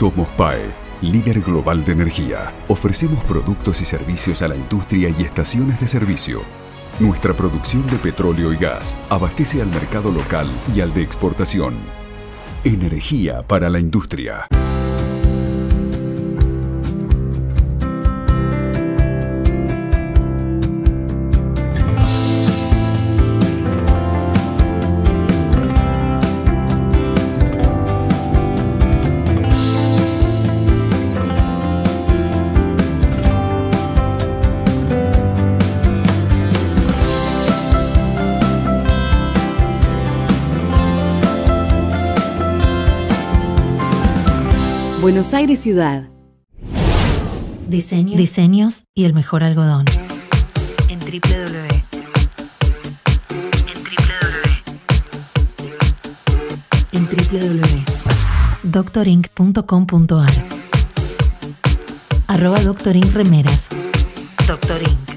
Somos PAE, líder global de energía. Ofrecemos productos y servicios a la industria y estaciones de servicio. Nuestra producción de petróleo y gas abastece al mercado local y al de exportación. Energía para la industria. Buenos Aires Ciudad. Diseños, Diseños y el mejor algodón. En www. En www. www.doctorinc.com.ar. Arroba Inc. Remeras. Inc.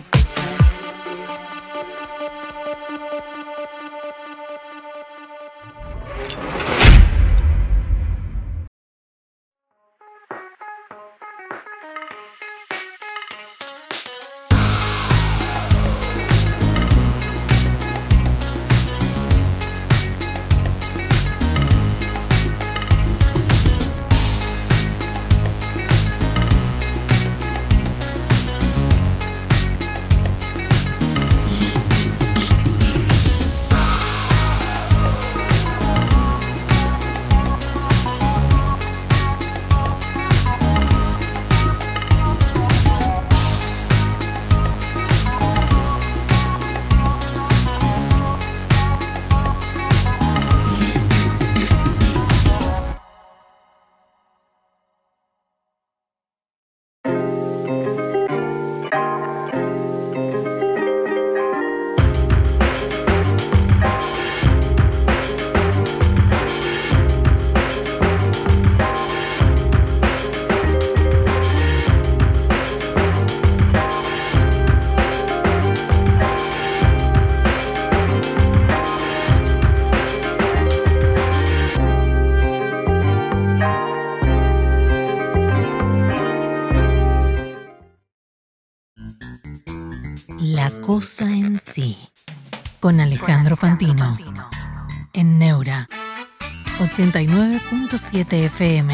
89.7 FM.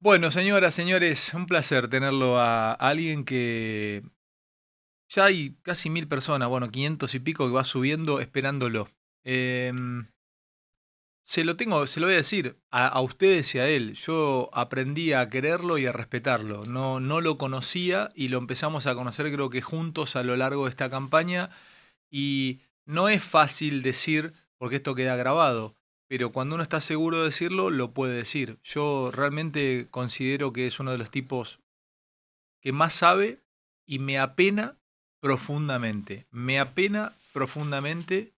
Bueno, señoras, señores, un placer tenerlo a alguien que ya hay casi mil personas, bueno, 500 y pico que va subiendo esperándolo. Em, se lo tengo, se lo voy a decir a, ustedes y a él. Yo aprendí a quererlo y a respetarlo. No, no lo conocía y lo empezamos a conocer creo que juntos a lo largo de esta campaña. Y no es fácil decir, porque esto queda grabado, pero cuando uno está seguro de decirlo, lo puede decir. Yo realmente considero que es uno de los tipos que más sabe y me apena profundamente. Me apena profundamente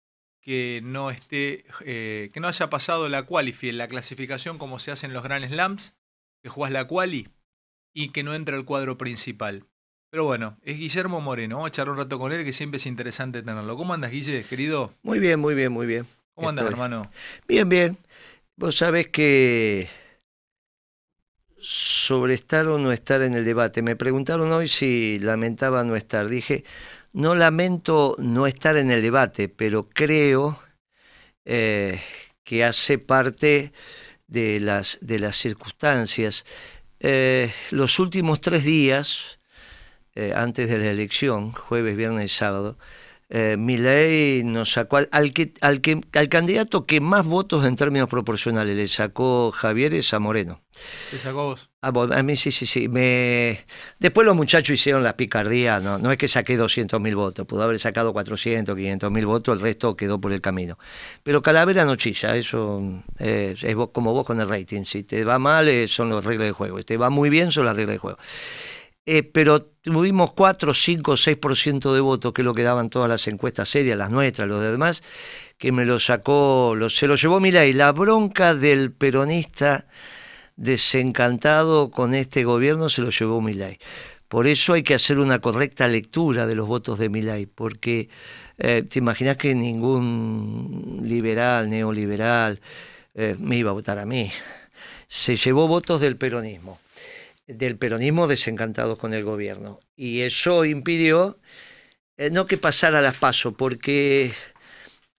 que no esté, eh, que no haya pasado la qualify, la clasificación como se hace en los Grand Slams, que juegas la quali y que no entra al cuadro principal. Pero bueno, es Guillermo Moreno. Vamos a echar un rato con él, que siempre es interesante tenerlo. ¿Cómo andas, Guille, querido? Muy bien, muy bien, muy bien. ¿Cómo andas, hermano? Bien, bien. Vos sabés que sobre estar o no estar en el debate. Me preguntaron hoy si lamentaba no estar. Dije, no lamento no estar en el debate, pero creo eh, que hace parte de las, circunstancias. Eh, los últimos tres días, eh, antes de la elección, jueves, viernes y sábado, eh, Mi ley nos sacó al, que, al, que, al candidato que más votos en términos proporcionales le sacó Javier es a Moreno. ¿Le sacó vos? a mí sí, sí, sí. Me... Después los muchachos hicieron la picardía, no, no es que saqué 200 mil votos, pudo haber sacado 400, 500 mil votos, el resto quedó por el camino. Pero Calavera no chilla, eso eh, es como vos con el rating. Si te va mal eh, son las reglas de juego, si te va muy bien son las reglas de juego. Eh, pero tuvimos 4, 5, 6% de votos, que es lo que daban todas las encuestas serias, las nuestras, los demás, que me lo sacó, se lo llevó Milay. La bronca del peronista desencantado con este gobierno se lo llevó Milay. Por eso hay que hacer una correcta lectura de los votos de Milay, porque eh, te imaginas que ningún liberal, neoliberal, eh, me iba a votar a mí. Se llevó votos del peronismo del peronismo desencantados con el gobierno. Y eso impidió eh, no que pasara las pasos, porque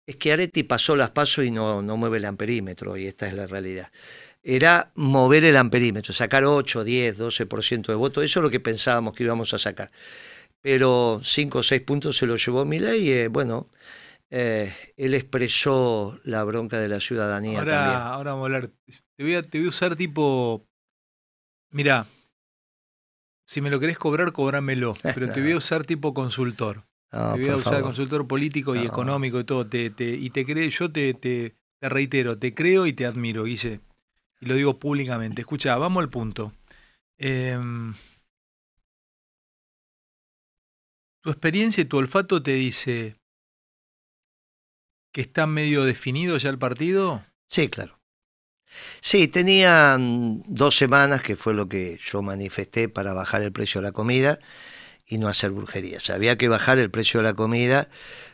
es que Areti pasó las pasos y no, no mueve el amperímetro, y esta es la realidad. Era mover el amperímetro, sacar 8, 10, 12% de votos, eso es lo que pensábamos que íbamos a sacar. Pero 5 o 6 puntos se lo llevó Milei, y eh, bueno, eh, él expresó la bronca de la ciudadanía. Ahora, ahora vamos a hablar, te voy a, te voy a usar tipo, mira, si me lo querés cobrar, cobrámelo. Pero te voy a usar tipo consultor. te voy a usar consultor político y económico y todo. Te, te, y te creo, yo te, te, reitero, te creo y te admiro, Guille. Y lo digo públicamente. Escucha, vamos al punto. Em, tu experiencia y tu olfato te dice que está medio definido ya el partido. Sí, claro. Sí, tenía dos semanas, que fue lo que yo manifesté para bajar el precio de la comida y no hacer brujerías. había que bajar el precio de la comida.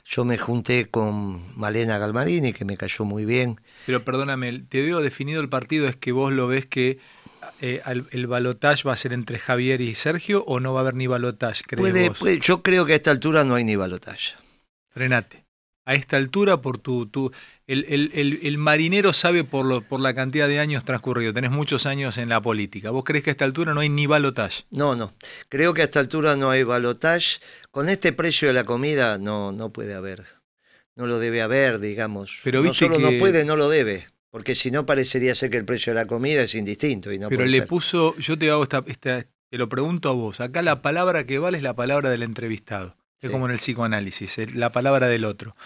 Yo me junté con Malena Galmarini, que me cayó muy bien. Pero perdóname, te veo definido el partido, es que vos lo ves que eh, el, balotaje va a ser entre Javier y Sergio o no va a haber ni balotaje, yo creo que a esta altura no hay ni balotaje. Frenate. A esta altura, por tu, tu el, el, marinero sabe por, por la cantidad de años transcurrido Tenés muchos años en la política. ¿Vos crees que a esta altura no hay ni balotage? No, no. Creo que a esta altura no hay balotage. Con este precio de la comida no, no puede haber. No lo debe haber, digamos. Pero no solo no puede, no lo debe. Porque si no, parecería ser que el precio de la comida es indistinto. Y no Pero le puso. Yo te hago esta, esta. Te lo pregunto a vos. Acá la palabra que vale es la palabra del entrevistado. Es como en el psicoanálisis, eh, la palabra del otro.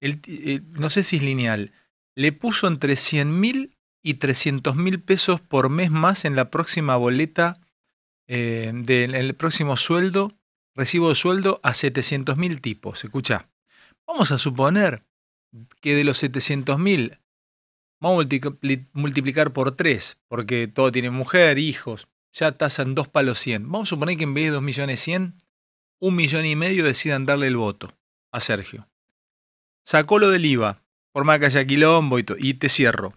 Eh, no sé si es lineal, le puso entre 100 mil y 300 mil pesos por mes más en la próxima boleta, eh, del próximo sueldo, recibo de sueldo a 700 mil tipos. Escucha, vamos a suponer que de los 700 mil, vamos a multiplicar por 3, porque todo tiene mujer, hijos, ya tasan 2 palos 100. Vamos a suponer que en vez de dos millones un millón y medio decidan darle el voto a Sergio sacó lo del IVA, por más que haya quilombo y, te cierro.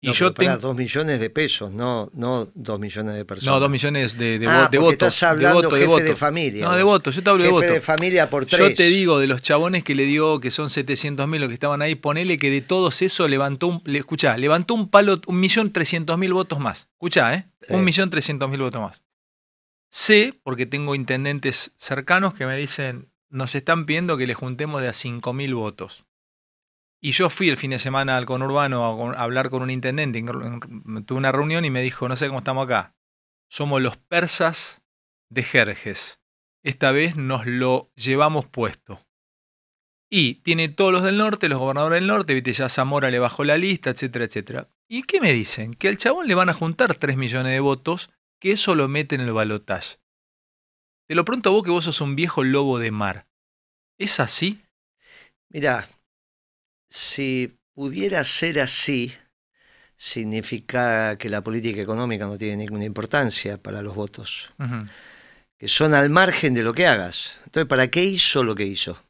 Y no, yo tengo. Dos millones de pesos, no, no dos millones de personas. No, dos millones de, de, ah, de votos. Estás hablando de voto, de, de familia. No, de votos, yo te hablo de votos. de familia por tres. Yo te digo, de los chabones que le dio que son 700 mil los que estaban ahí, ponele que de todos eso levantó un. Le, escuchá, levantó un palo, un millón trescientos mil votos más. Escuchá, ¿eh? Un millón trescientos mil votos más. Sé, porque tengo intendentes cercanos que me dicen, nos están pidiendo que le juntemos de a 5.000 votos. Y yo fui el fin de semana al conurbano a hablar con un intendente, tuve una reunión y me dijo, no sé cómo estamos acá, somos los persas de Jerjes. Esta vez nos lo llevamos puesto. Y tiene todos los del norte, los gobernadores del norte, viste, ya Zamora le bajó la lista, etcétera, etcétera. ¿Y qué me dicen? Que al chabón le van a juntar 3 millones de votos, que eso lo mete en el balotaje. De lo pronto vos que vos sos un viejo lobo de mar. ¿Es así? Mirá, si pudiera ser así, significa que la política económica no tiene ninguna importancia para los votos, que son al margen de lo que hagas. Entonces, ¿para qué hizo lo que hizo?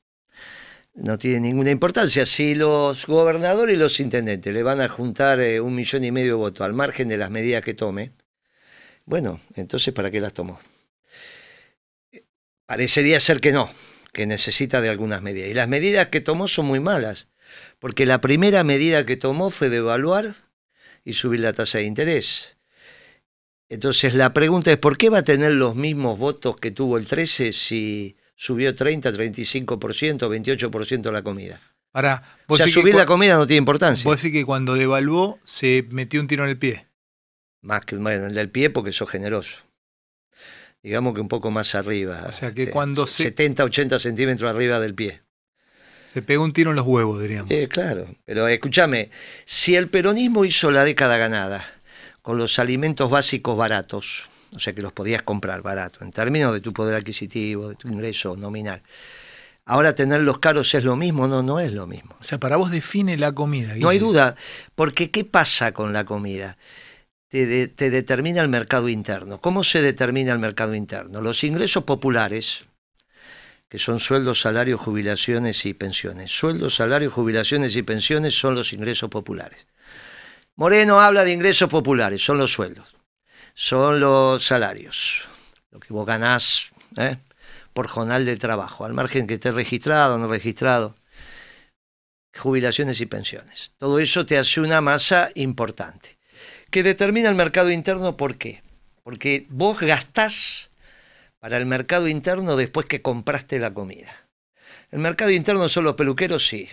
No tiene ninguna importancia. Si los gobernadores y los intendentes le van a juntar eh, un millón y medio de votos al margen de las medidas que tome, bueno, entonces ¿para qué las tomó? Parecería ser que no, que necesita de algunas medidas. Y las medidas que tomó son muy malas, porque la primera medida que tomó fue devaluar y subir la tasa de interés. Entonces la pregunta es, ¿por qué va a tener los mismos votos que tuvo el 13 si subió 30, 35%, 28% la comida? para o sea, subir la comida no tiene importancia. Vos decís que cuando devaluó se metió un tiro en el pie. Más que en el del pie porque sos generoso digamos que un poco más arriba. O sea que este, cuando se... 70, 80 centímetros arriba del pie. Se pegó un tiro en los huevos, diríamos. Eh, claro, pero escúchame, si el peronismo hizo la década ganada con los alimentos básicos baratos, o sea que los podías comprar barato, en términos de tu poder adquisitivo, de tu ingreso nominal, Ahora tenerlos caros es lo mismo, no, no es lo mismo. O sea, para vos define la comida. No hay duda, porque ¿qué pasa con la comida? te, determina el mercado interno. ¿Cómo se determina el mercado interno? Los ingresos populares, que son sueldos, salarios, jubilaciones y pensiones. Sueldos, salarios, jubilaciones y pensiones son los ingresos populares. Moreno habla de ingresos populares, son los sueldos, son los salarios, lo que vos ganás ¿eh? por jornal de trabajo, al margen que esté registrado o no registrado, jubilaciones y pensiones. Todo eso te hace una masa importante que determina el mercado interno. ¿Por qué? Porque vos gastás para el mercado interno después que compraste la comida. El mercado interno son los peluqueros, sí.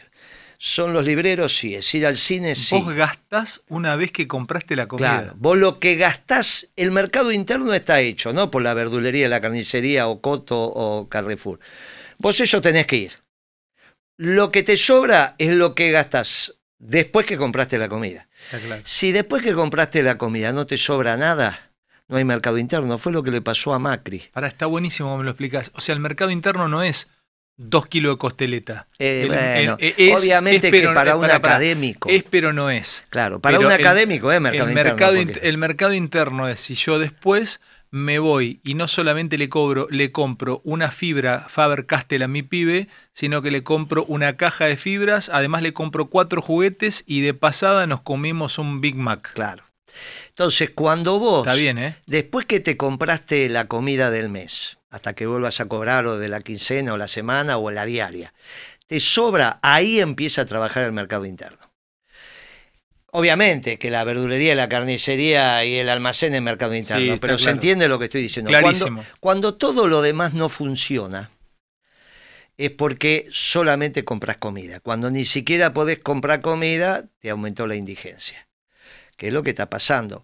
Son los libreros, sí. Es ir al cine, sí. Vos gastás una vez que compraste la comida. Claro, vos lo que gastás, el mercado interno está hecho, no por la verdulería, la carnicería o Coto o Carrefour. Vos eso tenés que ir. Lo que te sobra es lo que gastás después que compraste la comida. Si después que compraste la comida no te sobra nada, no hay mercado interno. Fue lo que le pasó a Macri. Ahora está buenísimo me lo explicas. O sea, el mercado interno no es dos kilos de costeleta. Eh, obviamente que para, eh, un académico. Es pero no es. Claro, para un académico es mercado interno. El mercado interno es si yo después me voy y no solamente le cobro, le compro una fibra Faber Castell a mi pibe, sino que le compro una caja de fibras, además le compro cuatro juguetes y de pasada nos comimos un Big Mac. Claro. Entonces, cuando vos, ¿eh? después que te compraste la comida del mes, hasta que vuelvas a cobrar o de la quincena o la semana o la diaria, te sobra, ahí empieza a trabajar el mercado interno. Obviamente que la verdulería, la carnicería y el almacén es mercado interno, pero se entiende lo que estoy diciendo. Cuando, todo lo demás no funciona, es porque solamente compras comida. Cuando ni siquiera podés comprar comida, te aumentó la indigencia, que es lo que está pasando.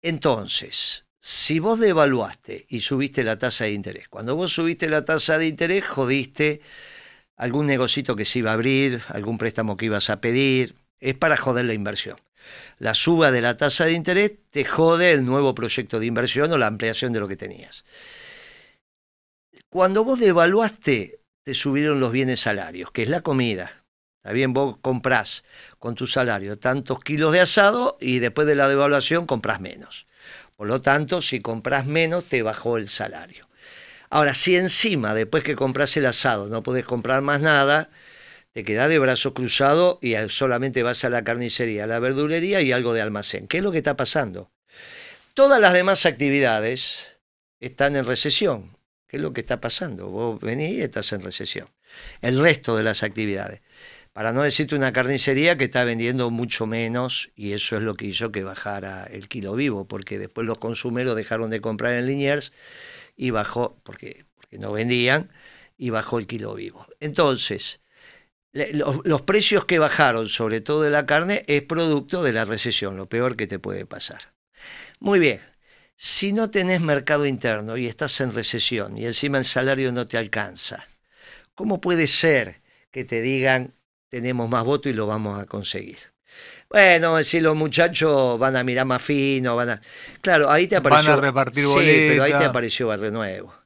Entonces, si vos devaluaste y subiste la tasa de interés, cuando vos subiste la tasa de interés, jodiste algún negocito que se iba a abrir, algún préstamo que ibas a pedir, es para joder la inversión. La suba de la tasa de interés te jode el nuevo proyecto de inversión o la ampliación de lo que tenías. Cuando vos devaluaste, te subieron los bienes salarios, que es la comida. También vos comprás con tu salario tantos kilos de asado y después de la devaluación compras menos. Por lo tanto, si compras menos, te bajó el salario. Ahora, si encima, después que compras el asado, no podés comprar más nada, te quedás de brazo cruzado y solamente vas a la carnicería, a la verdulería y algo de almacén. ¿Qué es lo que está pasando? Todas las demás actividades están en recesión. ¿Qué es lo que está pasando? Vos venís y estás en recesión. El resto de las actividades. Para no decirte una carnicería que está vendiendo mucho menos y eso es lo que hizo que bajara el kilo vivo, porque después los consumeros dejaron de comprar en Liniers y bajó, porque, porque no vendían, y bajó el kilo vivo. Entonces, los, precios que bajaron, sobre todo de la carne, es producto de la recesión, lo peor que te puede pasar. Muy bien, si no tenés mercado interno y estás en recesión y encima el salario no te alcanza, ¿cómo puede ser que te digan tenemos más votos y lo vamos a conseguir? Bueno, si los muchachos van a mirar más fino, van a. Claro, ahí te apareció. Van a repartir boletas. Sí, pero ahí te apareció Barrio Nuevo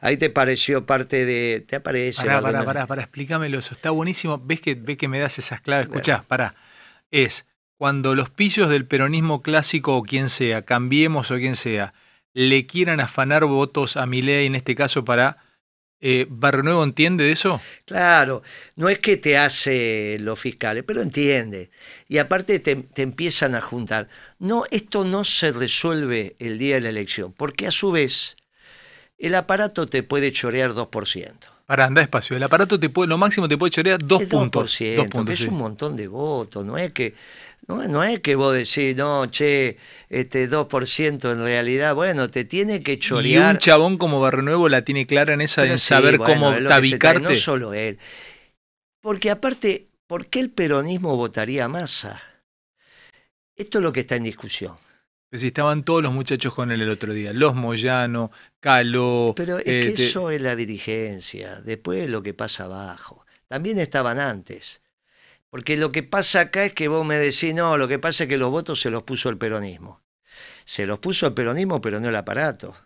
ahí te pareció parte de. Te aparece. Pará, pará, pará, explícamelo eso. Está buenísimo. ¿Ves que, que me das esas claves? Escuchá, pará. Es cuando los pillos del peronismo clásico o quien sea, cambiemos o quien sea, le quieran afanar votos a Milei, en este caso para eh, Nuevo entiende de eso? Claro, no es que te hace los fiscales, pero entiende. Y aparte te, te, empiezan a juntar. No, esto no se resuelve el día de la elección, porque a su vez el aparato te puede chorear 2%. Para andar despacio, el aparato te puede, lo máximo te puede chorear 2 puntos. 2%, puntos, es un montón de votos, no es que no, es que vos decís, no, che, este 2% en realidad, bueno, te tiene que chorear. Y un chabón como Barrenuevo la tiene clara en esa en saber cómo tabicarte. no solo él. Porque aparte, ¿por qué el peronismo votaría masa? Esto es lo que está en discusión. Pues estaban todos los muchachos con él el otro día. Los Moyano, Caló. Pero es eh, que eso es la dirigencia. Después lo que pasa abajo. También estaban antes. Porque lo que pasa acá es que vos me decís, no, lo que pasa es que los votos se los puso el peronismo. Se los puso el peronismo, pero no el aparato.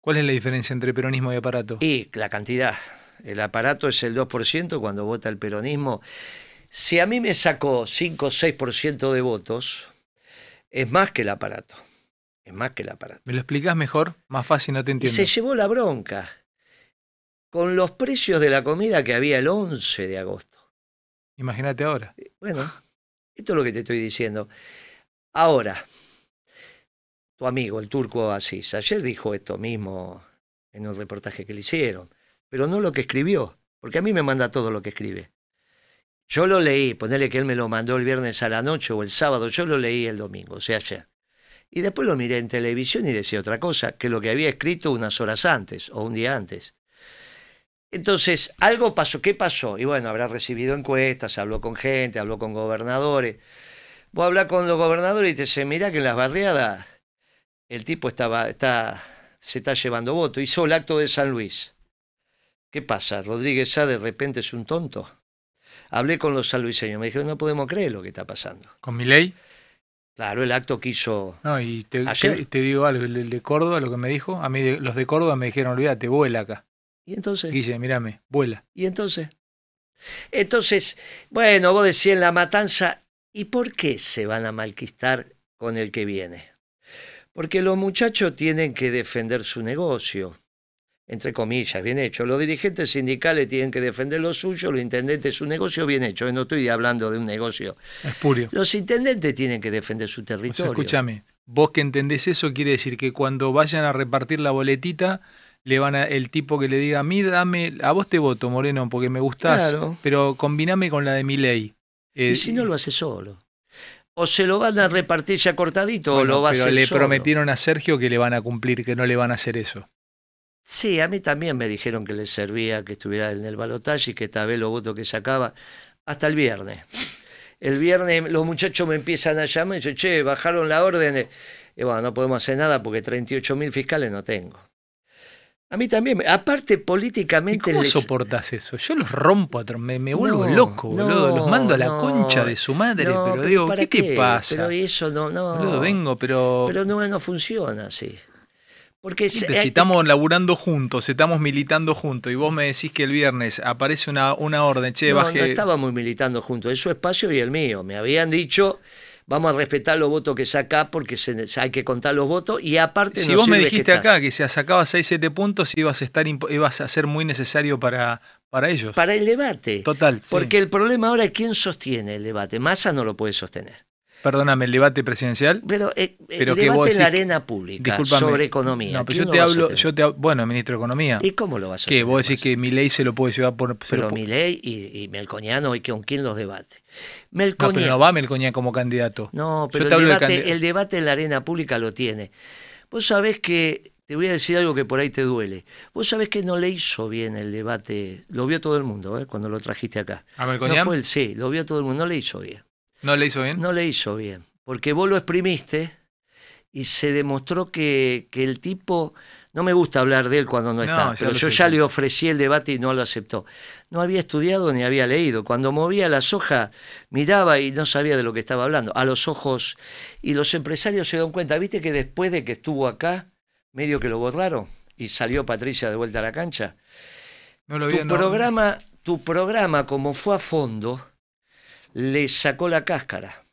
¿Cuál es la diferencia entre peronismo y aparato? Y la cantidad. El aparato es el 2% cuando vota el peronismo. Si a mí me sacó 5 o 6% de votos, es más que el aparato. Es más que el aparato. ¿Me lo explicas mejor? Más fácil, no te entiendo. se llevó la bronca con los precios de la comida que había el 11 de agosto. Imagínate ahora. Eh, bueno, esto es lo que te estoy diciendo. Ahora, tu amigo, el turco Asís, ayer dijo esto mismo en un reportaje que le hicieron, pero no lo que escribió, porque a mí me manda todo lo que escribe. Yo lo leí, ponerle que él me lo mandó el viernes a la noche o el sábado, yo lo leí el domingo, o sea, ya, Y después lo miré en televisión y decía otra cosa, que lo que había escrito unas horas antes o un día antes. Entonces, algo pasó, ¿qué pasó? Y bueno, habrá recibido encuestas, habló con gente, habló con gobernadores. a hablar con los gobernadores y te dice, mira que en las barriadas el tipo estaba, está, se está llevando voto. Hizo el acto de San Luis. ¿Qué pasa? Rodríguez Sá de repente es un tonto. Hablé con los sanluiseños, me dijeron, no podemos creer lo que está pasando. ¿Con mi ley? Claro, el acto que hizo. No, y te, digo algo, el, de Córdoba, lo que me dijo, a mí los de Córdoba me dijeron, olvídate, vuela acá. ¿Y entonces? Dice, mírame, vuela. ¿Y entonces? Entonces, bueno, vos decías en la matanza, ¿y por qué se van a malquistar con el que viene? Porque los muchachos tienen que defender su negocio entre comillas, bien hecho. Los dirigentes sindicales tienen que defender lo suyo, los intendentes su negocio, bien hecho. Eh, no estoy hablando de un negocio espurio. Los intendentes tienen que defender su territorio. escúchame, vos que entendés eso, quiere decir que cuando vayan a repartir la boletita, le van a, el tipo que le diga, a mí dame, a vos te voto, Moreno, porque me gustás, pero combiname con la de mi ley. y eh, si no lo hace solo. O se lo van a repartir ya cortadito o lo va a hacer. Pero le prometieron a Sergio que le van a cumplir, que no le van a hacer eso. Sí, a mí también me dijeron que les servía que estuviera en el balotaje y que estaba vez los que sacaba hasta el viernes. El viernes los muchachos me empiezan a llamar y dicen, che, bajaron la orden. Y bueno, no podemos hacer nada porque ocho mil fiscales no tengo. A mí también, aparte políticamente. ¿Cómo soportás eso? Yo los rompo, me, vuelvo loco, boludo. los mando a la concha de su madre, pero, digo, ¿qué, pasa? Pero eso no, no. vengo, pero. Pero no, no funciona así. Porque eh, si estamos laburando juntos, estamos militando juntos, y vos me decís que el viernes aparece una, orden, che, no, baje... No estábamos militando juntos, es su espacio y el mío. Me habían dicho, vamos a respetar los votos que saca porque hay que contar los votos, y aparte. Si vos me dijiste acá que si sacabas 6, 7 puntos, ibas a, estar, ibas a ser muy necesario para, para ellos. Para el debate. Total. Porque el problema ahora es quién sostiene el debate. Massa no lo puede sostener. Perdóname, el debate presidencial. Pero, eh, el debate en la arena pública sobre economía. No, pero yo te, hablo, bueno, ministro de Economía. ¿Y cómo lo vas a Que vos decís que mi ley se lo puede llevar por... Pero mi ley y, y Melconiano, ¿y con quién los debate? No, pero no va Melconiano como candidato. No, pero el debate, en la arena pública lo tiene. Vos sabés que, te voy a decir algo que por ahí te duele. Vos sabés que no le hizo bien el debate, lo vio todo el mundo ¿eh? cuando lo trajiste acá. ¿A Melconian? sí, lo vio todo el mundo, no le hizo bien. ¿No le hizo bien? No le hizo bien, porque vos lo exprimiste y se demostró que, el tipo, no me gusta hablar de él cuando no, está, pero yo ya le ofrecí el debate y no lo aceptó. No había estudiado ni había leído. Cuando movía las hojas, miraba y no sabía de lo que estaba hablando, a los ojos. Y los empresarios se dan cuenta, viste que después de que estuvo acá, medio que lo borraron y salió Patricia de vuelta a la cancha. tu programa, tu programa como fue a fondo, le sacó la cáscara.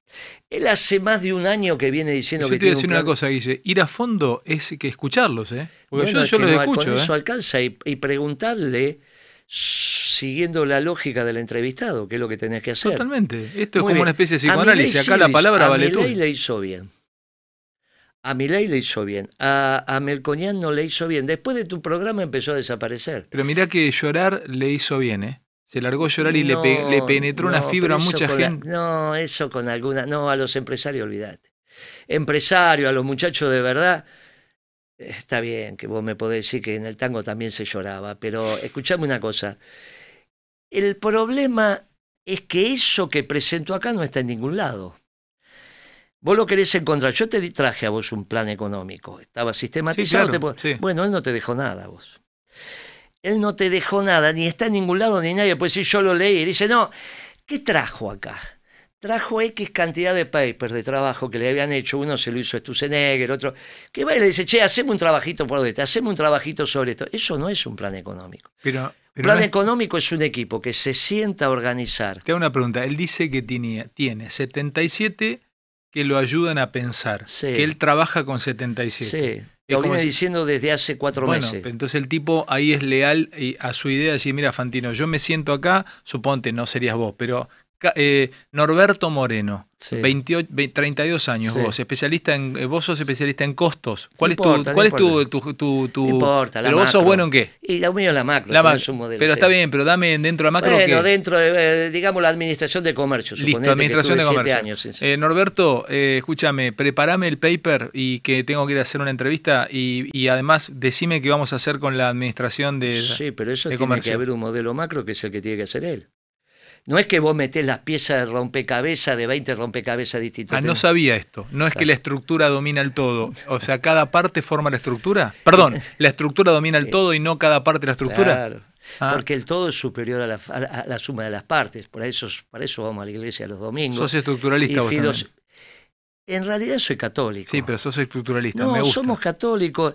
Él hace más de un año que viene diciendo que. Yo te voy a decir una cosa, Guille. Ir a fondo es que escucharlos, ¿eh? Porque yo, los escucho. Con eso ¿eh? alcanza y, preguntarle siguiendo la lógica del entrevistado, que es lo que tenés que hacer. Totalmente. Esto es como una especie de psicoanálisis. Acá la palabra a vale todo. le hizo bien. A Milei le hizo bien, a, a no le hizo bien. Después de tu programa empezó a desaparecer. Pero mirá que llorar le hizo bien, ¿eh? Se largó a llorar y le, penetró una fibra a mucha gente. no, eso con alguna. No, a los empresarios, olvídate. Empresario, a los muchachos de verdad. Está bien que vos me podés decir que en el tango también se lloraba, pero escuchame una cosa. El problema es que eso que presento acá no está en ningún lado. Vos lo querés encontrar. Yo te traje a vos un plan económico. Estaba sistematizado. Bueno, él no te dejó nada a vos. Él no te dejó nada, ni está en ningún lado, ni nadie puede decir yo lo leí. dice, no, ¿qué trajo acá? Trajo X cantidad de papers de trabajo que le habían hecho, uno se lo hizo a Stusenegger, otro, que va y le dice, che, hacemos un trabajito por esto, hacemos un trabajito sobre esto. Eso no es un plan económico. Pero, plan económico es un equipo que se sienta a organizar. Te hago una pregunta, él dice que tiene, tiene 77 que lo ayudan a pensar, que él trabaja con 77. Sí. Lo viene diciendo desde hace cuatro bueno, meses. Entonces el tipo ahí es leal eh, a su idea de decir, mira, Fantino, yo me siento acá, suponte, no serías vos, pero eh, Norberto Moreno, 28, 32 años vos, especialista en, eh, vos sos especialista en costos. ¿Cuál es tu, cuál es tu, tu, Pero vos sos bueno en qué? Y la la macro, la macro. Modelo, Pero está bien, pero dame dentro de la macro. Bueno, dentro de, eh, digamos, la administración de comercio. Listo, administración de comercio. Norberto, escúchame, prepárame el paper y que tengo que ir a hacer una entrevista y, además decime qué vamos a hacer con la administración de Sí, pero eso tiene que haber un modelo macro que es el que tiene que hacer él. No es que vos metés las piezas de rompecabezas, de 20 rompecabezas distintos. Ah, no sabía esto. No es que la estructura domina el todo. O sea, cada parte forma la estructura. Perdón, la estructura domina el eh, todo y no cada parte la estructura. Claro. Ah. Porque el todo es superior a la, suma de las partes. Por eso, para eso vamos a la iglesia los domingos. Sos estructuralista vos En realidad soy católico. Sí, pero sos estructuralista. No, somos católicos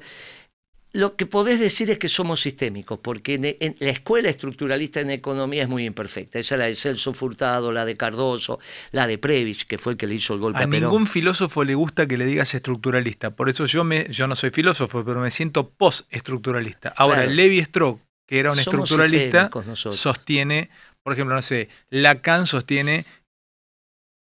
lo que podés decir es que somos sistémicos, porque la escuela estructuralista en economía es muy imperfecta. Esa es la de Celso Furtado, la de Cardoso, la de Previch, que fue el que le hizo el golpe a, a ningún filósofo le gusta que le digas estructuralista. Por eso yo, me, yo no soy filósofo, pero me siento post Ahora, Levi Strauss, que era un estructuralista, sostiene, por ejemplo, no sé, Lacan sostiene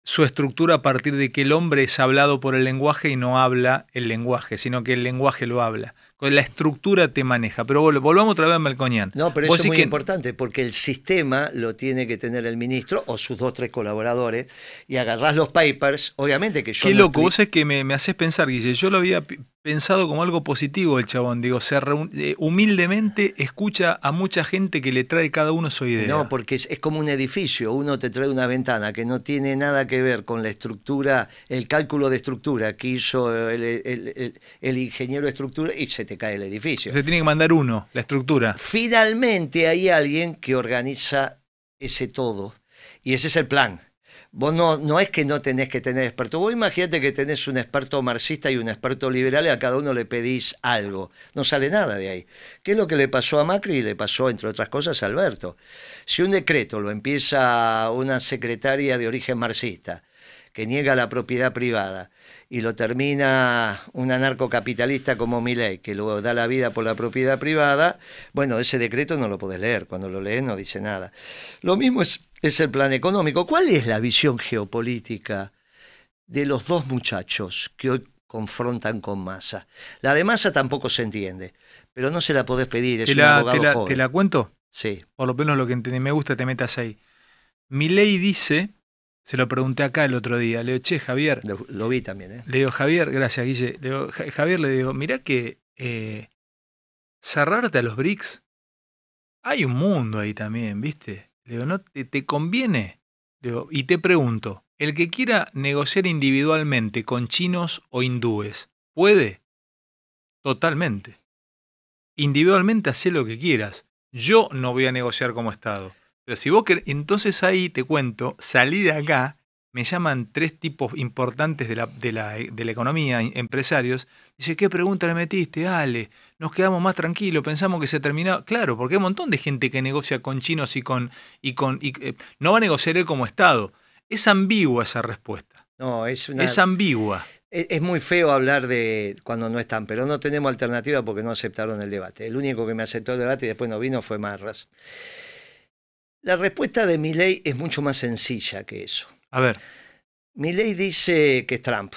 su estructura a partir de que el hombre es hablado por el lenguaje y no habla el lenguaje, sino que el lenguaje lo habla la estructura te maneja. Pero volvamos otra vez a Melconian. No, pero eso es muy importante, porque el sistema lo tiene que tener el ministro o sus dos, tres colaboradores, y agarrás los papers, obviamente que yo... Qué loco, vos es que me, me haces pensar, Guille, yo lo había pensado como algo positivo el chabón. Digo, se eh, humildemente escucha a mucha gente que le trae cada uno su idea. No, porque es, como un edificio. Uno te trae una ventana que no tiene nada que ver con la estructura, el cálculo de estructura que hizo el, el ingeniero de estructura y se te cae el edificio. Se tiene que mandar uno, la estructura. Finalmente hay alguien que organiza ese todo. Y ese es el plan. Vos no, es que no tenés que tener experto. Vos imagínate que tenés un experto marxista y un experto liberal y a cada uno le pedís algo. No sale nada de ahí. ¿Qué es lo que le pasó a Macri le pasó, entre otras cosas, a Alberto? Si un decreto lo empieza una secretaria de origen marxista, que niega la propiedad privada y lo termina un anarcocapitalista como Milei, que luego da la vida por la propiedad privada, bueno, ese decreto no lo podés leer, cuando lo lees no dice nada. Lo mismo es es el plan económico. ¿Cuál es la visión geopolítica de los dos muchachos que hoy confrontan con Massa? La de Massa tampoco se entiende, pero no se la podés pedir, es te la, la, cuento? Sí. Por lo menos lo que me gusta te metas ahí. Mi ley dice, se lo pregunté acá el otro día, le digo, che, Javier. Lo, vi también, ¿eh? Le digo, Javier, gracias, Guille. Le Javier, le digo, mirá que eh, cerrarte a los BRICS, hay un mundo ahí también, ¿viste? Le digo, no te, conviene. y te pregunto, el que quiera negociar individualmente con chinos o hindúes, ¿puede? Totalmente. Individualmente hace lo que quieras. Yo no voy a negociar como Estado. Pero si vos entonces ahí te cuento, salí de acá, me llaman tres tipos importantes de la, de la, de la economía, em-, empresarios, dice, ¿qué pregunta le metiste? Ale, nos quedamos más tranquilos, pensamos que se terminaba. Claro, porque hay un montón de gente que negocia con chinos y con. Y con y, eh, no va a negociar él como Estado. Es ambigua esa respuesta. No, es una. Es ambigua. Es, es muy feo hablar de cuando no están, pero no tenemos alternativa porque no aceptaron el debate. El único que me aceptó el debate y después no vino fue Marras. La respuesta de Milley es mucho más sencilla que eso. A ver. Milley dice que es Trump.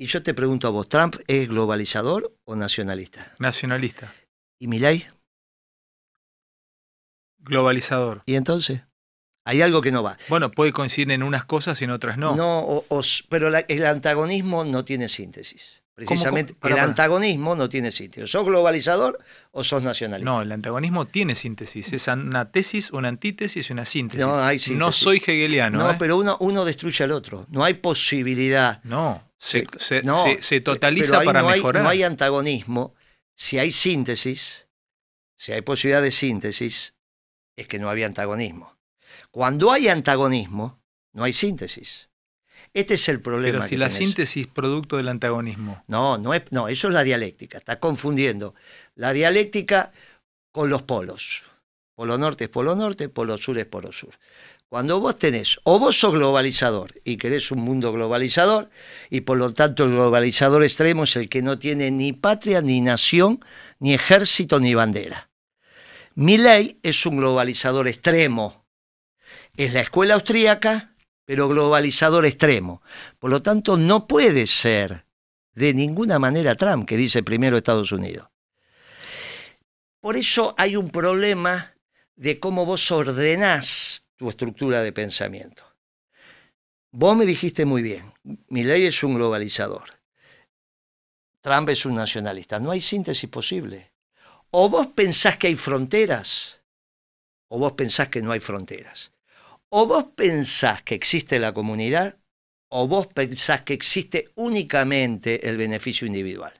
Y yo te pregunto a vos, ¿Trump es globalizador o nacionalista? Nacionalista. ¿Y Milay? Globalizador. ¿Y entonces? Hay algo que no va. Bueno, puede coincidir en unas cosas y en otras no. No, o, pero el antagonismo no tiene síntesis. Precisamente, el antagonismo no tiene síntesis. ¿Sos globalizador o sos nacionalista? No, el antagonismo tiene síntesis. Es una tesis, una antítesis y una síntesis. No hay síntesis. No soy hegeliano. No, ¿eh? pero uno, uno destruye al otro. No hay posibilidad. No. Eh, se, no, se, eh, totaliza para no mejorar. Hay, no hay antagonismo. Si hay síntesis, si hay posibilidad de síntesis, es que no había antagonismo. Cuando hay antagonismo, no hay síntesis. Este es el problema. Pero si la síntesis es producto del antagonismo. No, no, es, no, eso es la dialéctica. Está confundiendo la dialéctica con los polos. Polo norte es polo norte, polo sur es polo sur. Cuando vos tenés, o vos sos globalizador y querés un mundo globalizador, y por lo tanto el globalizador extremo es el que no tiene ni patria, ni nación, ni ejército, ni bandera. Mi ley es un globalizador extremo. Es la escuela austríaca, pero globalizador extremo. Por lo tanto, no puede ser de ninguna manera Trump, que dice primero Estados Unidos. Por eso hay un problema de cómo vos ordenás tu estructura de pensamiento. Vos me dijiste muy bien, mi ley es un globalizador, Trump es un nacionalista, no hay síntesis posible. O vos pensás que hay fronteras, o vos pensás que no hay fronteras. O vos pensás que existe la comunidad, o vos pensás que existe únicamente el beneficio individual.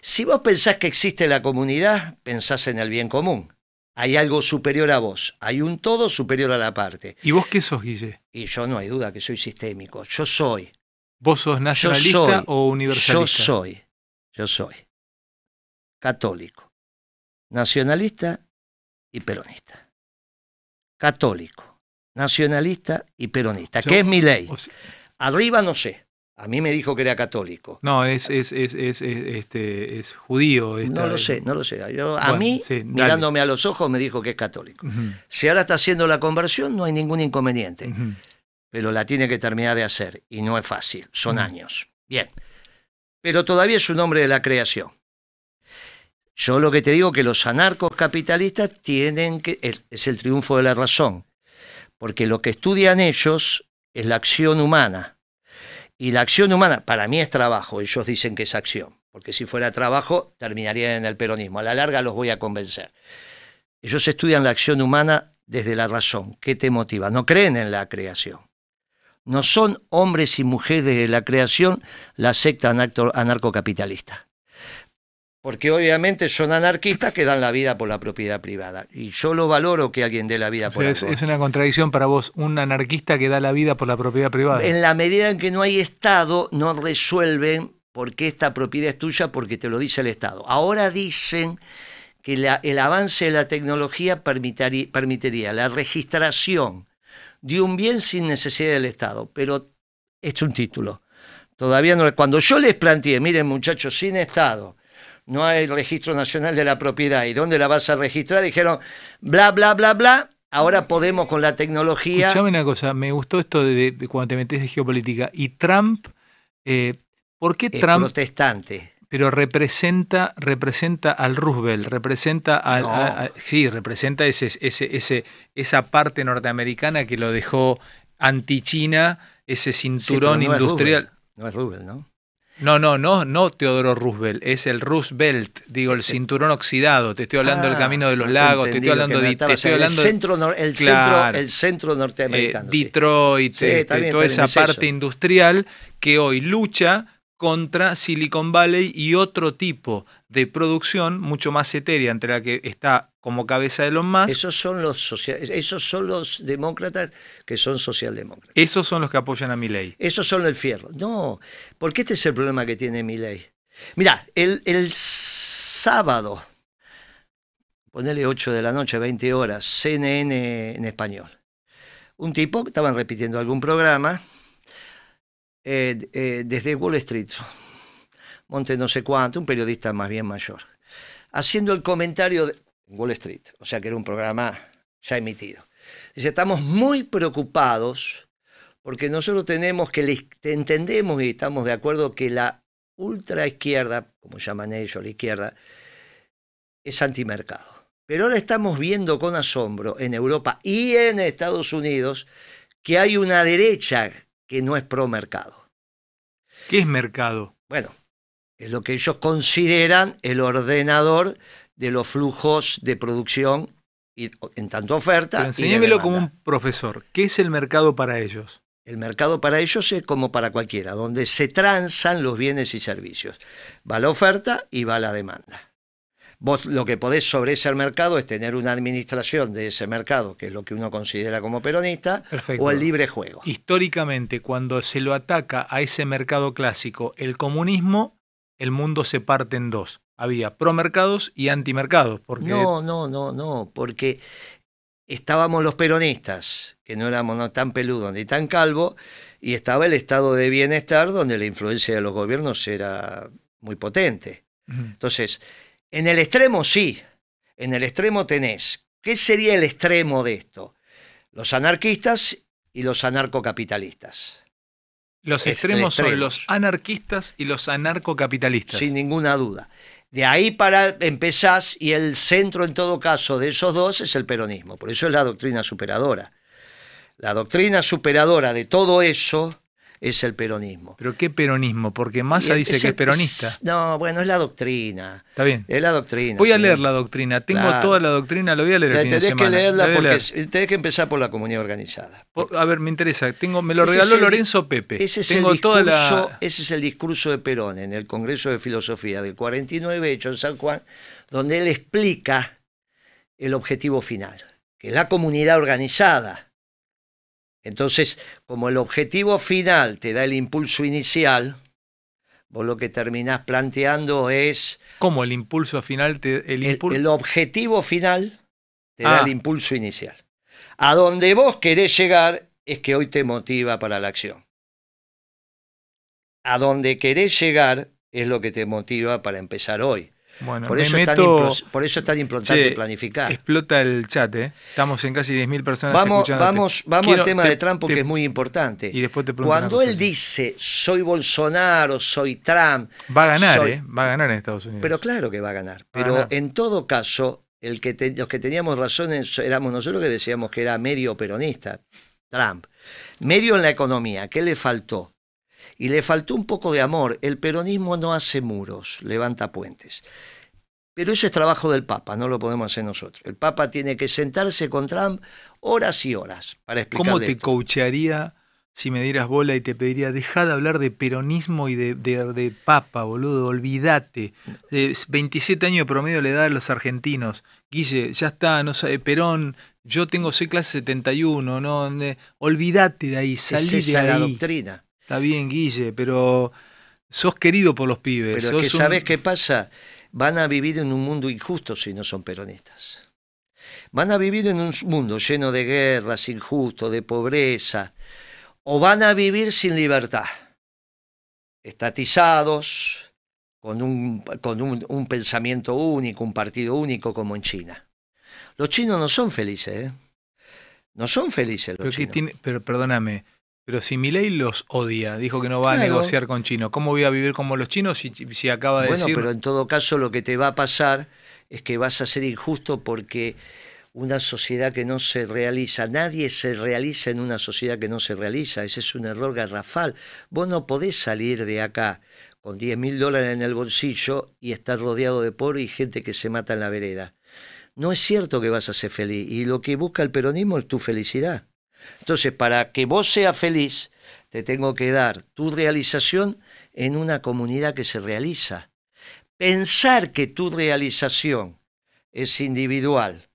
Si vos pensás que existe la comunidad, pensás en el bien común hay algo superior a vos, hay un todo superior a la parte. ¿Y vos qué sos, Guille? Y yo no hay duda que soy sistémico, yo soy. ¿Vos sos nacionalista o universalista? Yo soy, yo soy católico, nacionalista y peronista. Católico, nacionalista y peronista, ¿Qué es mi ley. Arriba no sé. A mí me dijo que era católico. No, es, es, es, es este, es judío. No lo sé, no lo sé. a mí, mirándome a los ojos, me dijo que es católico. Si ahora está haciendo la conversión, no hay ningún inconveniente. Pero la tiene que terminar de hacer. Y no es fácil. Son años. Bien. Pero todavía es un hombre de la creación. Yo lo que te digo que los anarcos capitalistas tienen que. es el triunfo de la razón. Porque lo que estudian ellos es la acción humana y la acción humana, para mí es trabajo, ellos dicen que es acción, porque si fuera trabajo terminaría en el peronismo, a la larga los voy a convencer. Ellos estudian la acción humana desde la razón, ¿qué te motiva? No creen en la creación. No son hombres y mujeres de la creación la secta anarcocapitalista. Porque obviamente son anarquistas que dan la vida por la propiedad privada. Y yo lo valoro que alguien dé la vida por la propiedad. Es una contradicción para vos, un anarquista que da la vida por la propiedad privada. En la medida en que no hay Estado, no resuelven por qué esta propiedad es tuya, porque te lo dice el Estado. Ahora dicen que el avance de la tecnología permitiría la registración de un bien sin necesidad del Estado. Pero es un título. Todavía no. Cuando yo les planteé, miren muchachos, sin Estado no hay registro nacional de la propiedad. ¿Y dónde la vas a registrar? Dijeron, bla, bla, bla, bla. Ahora podemos con la tecnología. Escuchame una cosa, me gustó esto de, cuando te metes en geopolítica. Y Trump, eh, ¿por qué Trump? Es protestante. Pero representa, representa al Roosevelt, representa sí, representa ese, ese, ese, esa parte norteamericana que lo dejó anti-China, ese cinturón industrial. no es Roosevelt, ¿no? No, no, no, no Teodoro Roosevelt, es el Roosevelt, digo, el eh, eh. cinturón oxidado, te estoy hablando del ah, camino de los lagos, te estoy hablando de... el, centro, el, norteamericano. Detroit, toda esa parte industrial que hoy lucha contra Silicon Valley y otro tipo de producción mucho más etérea, entre la que está como cabeza de los más. Esos son los, más... esos son los demócratas que son socialdemócratas. Esos son los que apoyan a ley. Esos son el fierro. No, porque este es el problema que tiene Milley. Mirá, el, el sábado, ponele 8 de la noche, 20 horas, CNN en español. Un tipo, estaban repitiendo algún programa, eh, eh, desde Wall Street, Monte no sé cuánto, un periodista más bien mayor, haciendo el comentario de, Wall Street, o sea que era un programa ya emitido. Dice, estamos muy preocupados porque nosotros tenemos que, entendemos y estamos de acuerdo que la ultra izquierda, como llaman ellos la izquierda, es antimercado. Pero ahora estamos viendo con asombro en Europa y en Estados Unidos que hay una derecha que no es pro mercado. ¿Qué es mercado? Bueno, es lo que ellos consideran el ordenador de los flujos de producción y, en tanto oferta. Enseñémelo como un profesor. ¿Qué es el mercado para ellos? El mercado para ellos es como para cualquiera, donde se transan los bienes y servicios. Va la oferta y va la demanda. Vos lo que podés sobre ese mercado es tener una administración de ese mercado, que es lo que uno considera como peronista, o el libre juego. Históricamente, cuando se lo ataca a ese mercado clásico, el comunismo, el mundo se parte en dos había promercados y antimercados. Porque... No, no, no, no, porque estábamos los peronistas, que no éramos tan peludos ni tan calvos, y estaba el estado de bienestar donde la influencia de los gobiernos era muy potente. Entonces, en el extremo sí, en el extremo tenés. ¿Qué sería el extremo de esto? Los anarquistas y los anarcocapitalistas. Los extremos son los anarquistas y los anarcocapitalistas. Sin ninguna duda. De ahí para empezás y el centro en todo caso de esos dos es el peronismo, por eso es la doctrina superadora. La doctrina superadora de todo eso es el peronismo. ¿Pero qué peronismo? Porque Massa dice que es peronista. No, bueno, es la doctrina. Está bien. Es la doctrina. Voy a leer la doctrina. Tengo toda la doctrina, lo voy a leer. el que leerla porque que empezar por la comunidad organizada. a ver, me interesa. Tengo, me lo regaló Lorenzo Pepe. Ese es, el discurso, ese es el discurso de Perón en el Congreso de Filosofía del 49 hecho en San Juan, donde él explica el objetivo final, que la comunidad organizada entonces, como el objetivo final te da el impulso inicial, vos lo que terminás planteando es... ¿Cómo el impulso final? Te, el, objetivo final te da ah. el impulso inicial. A donde vos querés llegar es que hoy te motiva para la acción. A donde querés llegar es lo que te motiva para empezar hoy por, eso es tan importante planificar. Explota el chat, eh. Estamos en casi 10.000 personas. Vamos, vamos, vamos al tema de Trump porque es muy importante. Y después Cuando él dice, soy Bolsonaro, soy Trump. Va a ganar, ¿eh? Va a ganar en Estados Unidos. Pero claro que va a ganar. pero en todo caso, los que teníamos razón éramos nosotros que decíamos que era medio peronista, Trump. Medio en la economía, ¿qué le faltó? Y le faltó un poco de amor. El peronismo no hace muros, levanta puentes. Pero eso es trabajo del Papa, no lo podemos hacer nosotros. El Papa tiene que sentarse con Trump horas y horas para explicarle. ¿Cómo te coachearía si me dieras bola y te pediría, dejad de hablar de peronismo y de, papa, boludo, olvídate. 27 eh, años de promedio le da a los argentinos. Guille, ya está, no sabe, eh, Perón, yo tengo, soy clase 71, no, olvídate de ahí, salí de la doctrina. Está bien, Guille, pero sos querido por los pibes. Pero es que sabes qué pasa, van a vivir en un mundo injusto si no son peronistas. Van a vivir en un mundo lleno de guerras, injusto, de pobreza, o van a vivir sin libertad, estatizados, con un, pensamiento único, un partido único como en China. Los chinos no son felices, ¿eh? No son felices los chinos. pero perdóname, pero si Milei los odia, dijo que no va a negociar con chinos, ¿cómo voy a vivir como los chinos si, acaba de decir... Bueno, pero en todo caso lo que te va a pasar es que vas a ser injusto porque una sociedad que no se realiza, nadie se realiza en una sociedad que no se realiza, ese es un error garrafal. Vos no podés salir de acá con 10 mil dólares en el bolsillo y estar rodeado de pobre y gente que se mata en la vereda. No es cierto que vas a ser feliz y lo que busca el peronismo es tu felicidad. Entonces, para que vos seas feliz, te tengo que dar tu realización en una comunidad que se realiza. Pensar que tu realización es individual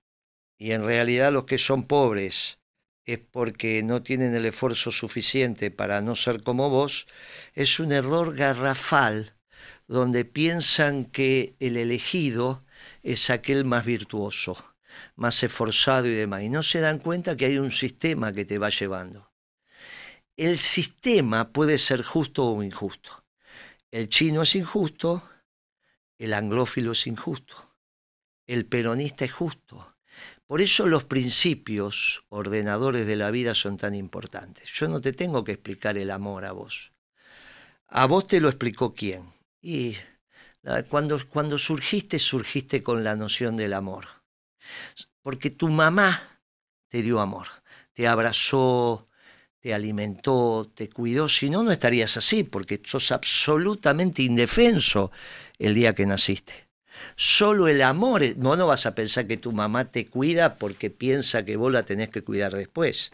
y en realidad los que son pobres es porque no tienen el esfuerzo suficiente para no ser como vos, es un error garrafal donde piensan que el elegido es aquel más virtuoso más esforzado y demás. Y no se dan cuenta que hay un sistema que te va llevando. El sistema puede ser justo o injusto. El chino es injusto, el anglófilo es injusto, el peronista es justo. Por eso los principios ordenadores de la vida son tan importantes. Yo no te tengo que explicar el amor a vos. ¿A vos te lo explicó quién? Y cuando, cuando surgiste, surgiste con la noción del amor. Porque tu mamá te dio amor, te abrazó, te alimentó, te cuidó. Si no, no estarías así, porque sos absolutamente indefenso el día que naciste. Solo el amor, no, no vas a pensar que tu mamá te cuida porque piensa que vos la tenés que cuidar después.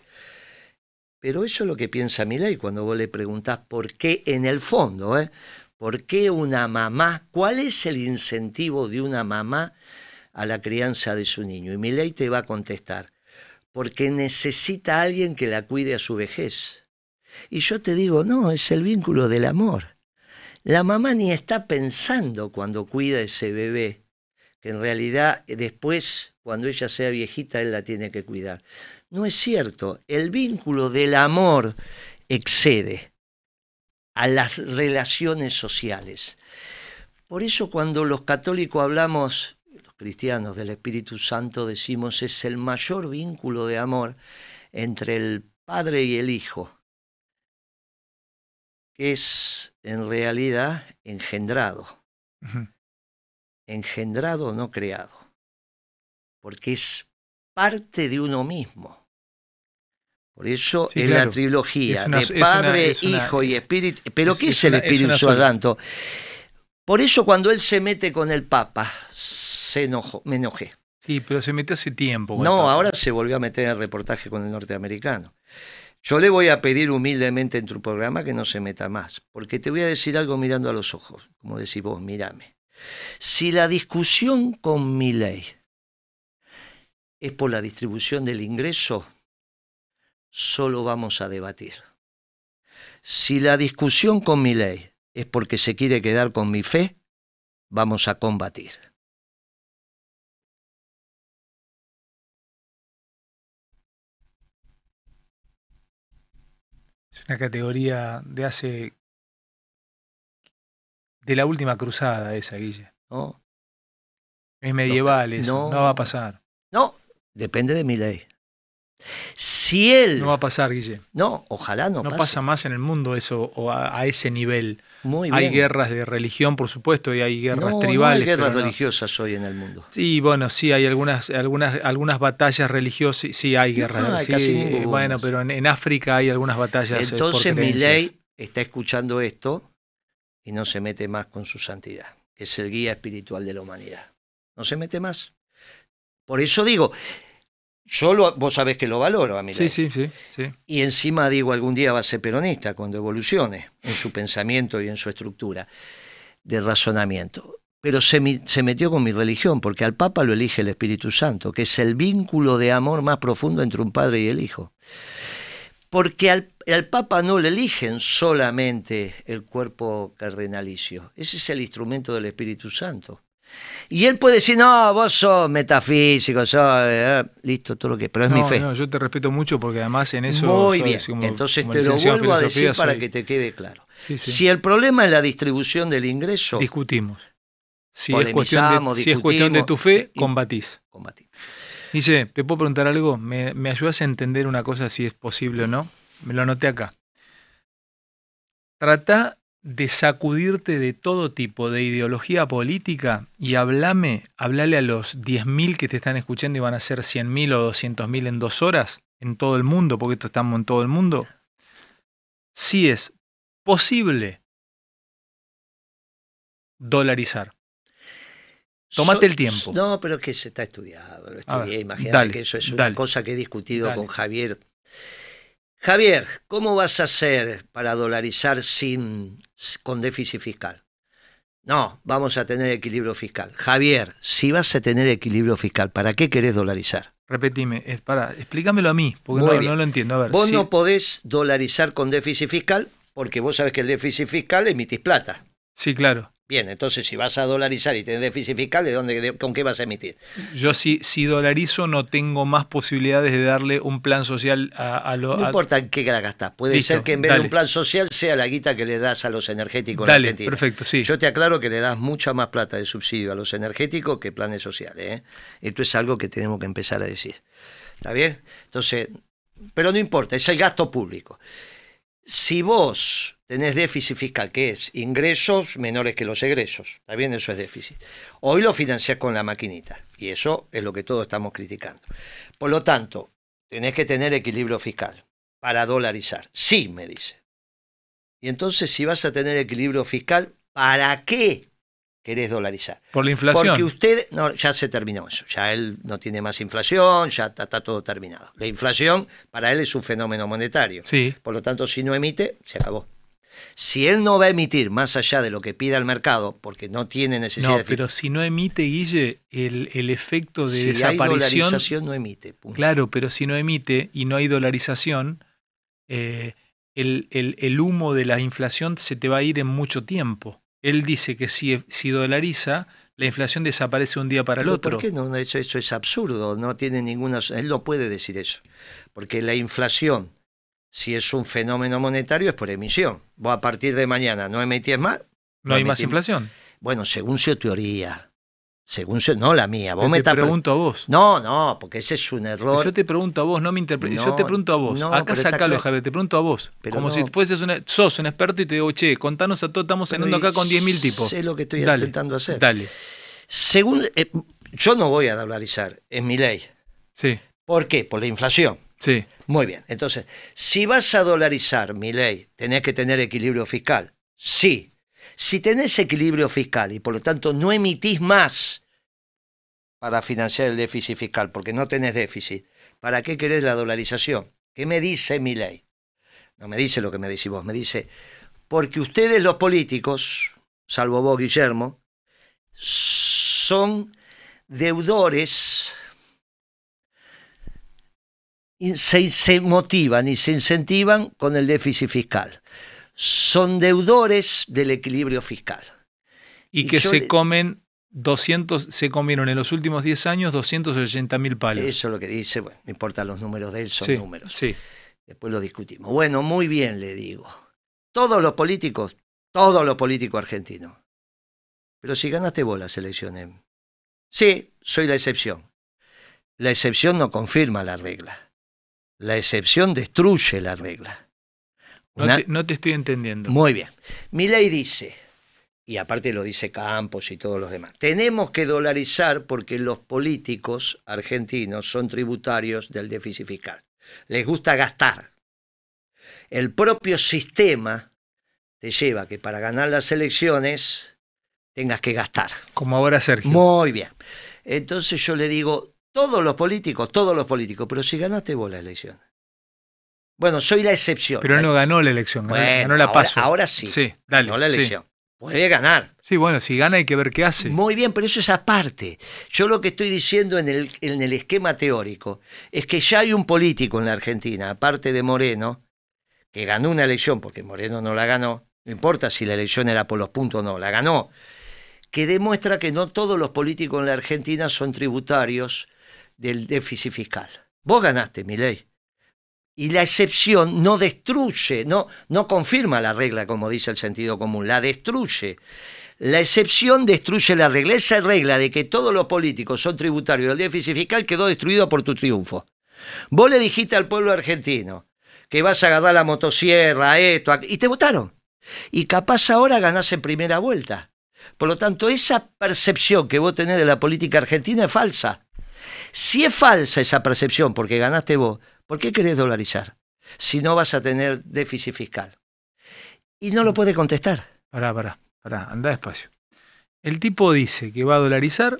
Pero eso es lo que piensa Milay cuando vos le preguntás por qué, en el fondo, ¿eh? ¿por qué una mamá, cuál es el incentivo de una mamá a la crianza de su niño. Y ley te va a contestar, porque necesita alguien que la cuide a su vejez. Y yo te digo, no, es el vínculo del amor. La mamá ni está pensando cuando cuida a ese bebé, que en realidad después, cuando ella sea viejita, él la tiene que cuidar. No es cierto, el vínculo del amor excede a las relaciones sociales. Por eso cuando los católicos hablamos cristianos del Espíritu Santo decimos es el mayor vínculo de amor entre el Padre y el Hijo, que es en realidad engendrado. Engendrado, no creado. Porque es parte de uno mismo. Por eso en es la trilogía de Padre, Hijo y Espíritu. Pero ¿qué es, el Espíritu Santo? Por eso cuando él se mete con el Papa, se enojó, me enojé. Sí, pero se mete hace tiempo. no, ahora se volvió a meter en el reportaje con el norteamericano. Yo le voy a pedir humildemente en tu programa que no se meta más, porque te voy a decir algo mirando a los ojos, como decís vos, mírame. Si la discusión con mi ley es por la distribución del ingreso, solo vamos a debatir. Si la discusión con mi ley es porque se quiere quedar con mi fe, vamos a combatir. Es una categoría de hace... de la última cruzada esa, Guille. No. Es medieval no, eso, no, va a pasar. No, depende de mi ley. Si él... No va a pasar, Guille. No, ojalá no, no pasa más en el mundo eso, o a ese nivel. Hay guerras de religión, por supuesto, y hay guerras tribales. No hay guerras religiosas hoy en el mundo. Sí, bueno, sí, hay algunas, algunas, algunas batallas religiosas, sí hay guerras. No, casi bueno, pero en, en, África hay algunas batallas. Eh, Entonces mi ley está escuchando esto y no se mete más con su santidad, que es el guía espiritual de la humanidad. No se mete más. Por eso digo, Solo, vos sabés que lo valoro a mí. sí, sí, sí, Y encima digo, algún día va a ser peronista cuando evolucione en su pensamiento y en su estructura de razonamiento. Pero se, metió con mi religión, porque al Papa lo elige el Espíritu Santo, que es el vínculo de amor más profundo entre un padre y el hijo. Porque al, al Papa no le eligen solamente el cuerpo cardenalicio, ese es el instrumento del Espíritu Santo. Y él puede decir, no, vos sos metafísico, eh, listo, todo lo que, pero es mi fe. No, yo te respeto mucho porque además en eso... Muy bien, entonces te lo vuelvo a decir para que te quede claro. Si el problema es la distribución del ingreso... Discutimos. Si es, cuestión de, si es cuestión de tu fe, eh, combatís. Combatís. Dice, ¿te puedo preguntar algo? ¿Me, ¿Me ayudas a entender una cosa si es posible o no? Me lo anoté acá. Trata de sacudirte de todo tipo de ideología política y hablame, hablale a los 10.000 que te están escuchando y van a ser 100.000 o 200.000 en dos horas, en todo el mundo, porque estamos en todo el mundo. Sí es posible dolarizar. Tómate el tiempo. No, pero que se está estudiado, lo estudié. Imagínate que eso es una cosa que he discutido con Javier Javier, ¿cómo vas a hacer para dolarizar sin, con déficit fiscal? No, vamos a tener equilibrio fiscal. Javier, si vas a tener equilibrio fiscal, ¿para qué querés dolarizar? Repetime, es para, explícamelo a mí, porque no, lo entiendo. vos no podés dolarizar con déficit fiscal porque vos sabés que el déficit fiscal emitís plata. Sí, claro. Bien, entonces si vas a dolarizar y tenés déficit fiscal, ¿de dónde, ¿con qué vas a emitir? Yo si, si dolarizo no tengo más posibilidades de darle un plan social a, los... No importa en qué la gastas, puede ser que en vez de un plan social sea la guita que le das a los energéticos. Dale, perfecto, sí. Yo te aclaro que le das mucha más plata de subsidio a los energéticos que planes sociales. ¿eh? Esto es algo que tenemos que empezar a decir. ¿Está bien? Entonces, pero no importa, es el gasto público. Si vos tenés déficit fiscal, que es ingresos menores que los egresos, también eso es déficit. Hoy lo financiás con la maquinita y eso es lo que todos estamos criticando. Por lo tanto, tenés que tener equilibrio fiscal para dolarizar. Sí, me dice. Y entonces, si vas a tener equilibrio fiscal, ¿para qué querés dolarizar. Por la inflación. Porque usted, ya se terminó eso, ya él no tiene más inflación, ya está, todo terminado. La inflación para él es un fenómeno monetario. Sí. Por lo tanto, si no emite, se acabó. Si él no va a emitir más allá de lo que pida el mercado, porque no tiene necesidad de... Pero si no emite, Guille, el, efecto de la desaparición... no emite. Claro, pero si no emite y no hay dolarización, eh, el, el humo de la inflación se te va a ir en mucho tiempo él dice que si, dolariza, la inflación desaparece un día para el otro. ¿Por qué no? Eso, es absurdo, no tiene ninguna... Él no puede decir eso, porque la inflación, si es un fenómeno monetario, es por emisión. Vos a partir de mañana no emitís más... No, hay más inflación. Bueno, según su teoría. Según yo, no la mía. Vos me te pregunto a vos. No, no, porque ese es un error. yo te pregunto a vos, no me interpretes. yo te pregunto a vos. Acá sacalo, Javier, te pregunto a vos. como si fueses un, sos un experto y te digo, che, contanos a todos, estamos cenando acá con 10.000 tipos. Sé lo que estoy intentando hacer. Dale. Según, eh, yo no voy a dolarizar, en mi ley. Sí. ¿Por qué? Por la inflación. Sí. Muy bien. Entonces, si vas a dolarizar mi ley, tenés que tener equilibrio fiscal. Sí. Si tenés equilibrio fiscal y por lo tanto no emitís más para financiar el déficit fiscal, porque no tenés déficit, ¿para qué querés la dolarización? ¿Qué me dice mi ley? No me dice lo que me decís vos, me dice, porque ustedes los políticos, salvo vos Guillermo, son deudores y se, motivan y se incentivan con el déficit fiscal son deudores del equilibrio fiscal. Y, que se comen 200, se comieron en los últimos 10 años 280 mil palos. Eso es lo que dice, bueno, no importa los números de él, son números. Sí. Después lo discutimos. Bueno, muy bien, le digo. Todos los políticos, todos los políticos argentinos. Pero si ganaste vos las elecciones. Sí, soy la excepción. La excepción no confirma la regla. La excepción destruye la regla. No, te, estoy entendiendo. Muy bien. Mi ley dice, y aparte lo dice Campos y todos los demás, tenemos que dolarizar porque los políticos argentinos son tributarios del déficit fiscal. Les gusta gastar. El propio sistema te lleva que para ganar las elecciones tengas que gastar. Como ahora Sergio. Muy bien. Entonces yo le digo, todos los políticos, todos los políticos, pero si ganaste vos la elección bueno, soy la excepción. Pero no ganó la elección, no la ahora, Ahora sí. Sí, Ganó la elección. Puede ganar. Sí, bueno, si gana hay que ver qué hace. Muy bien, pero eso es aparte. Yo lo que estoy diciendo en el, en el esquema teórico es que ya hay un político en la Argentina, aparte de Moreno, que ganó una elección, porque Moreno no la ganó, no importa si la elección era por los puntos o no, la ganó, que demuestra que no todos los políticos en la Argentina son tributarios del déficit fiscal. Vos ganaste, mi ley y la excepción no destruye, no, no confirma la regla, como dice el sentido común, la destruye. La excepción destruye la regla. Esa regla de que todos los políticos son tributarios del déficit fiscal quedó destruido por tu triunfo. Vos le dijiste al pueblo argentino que vas a agarrar la motosierra, esto, y te votaron. Y capaz ahora ganás en primera vuelta. Por lo tanto, esa percepción que vos tenés de la política argentina es falsa. Si es falsa esa percepción porque ganaste vos, ¿Por qué querés dolarizar si no vas a tener déficit fiscal? Y no lo puede contestar. Pará, pará, pará, anda despacio. El tipo dice que va a dolarizar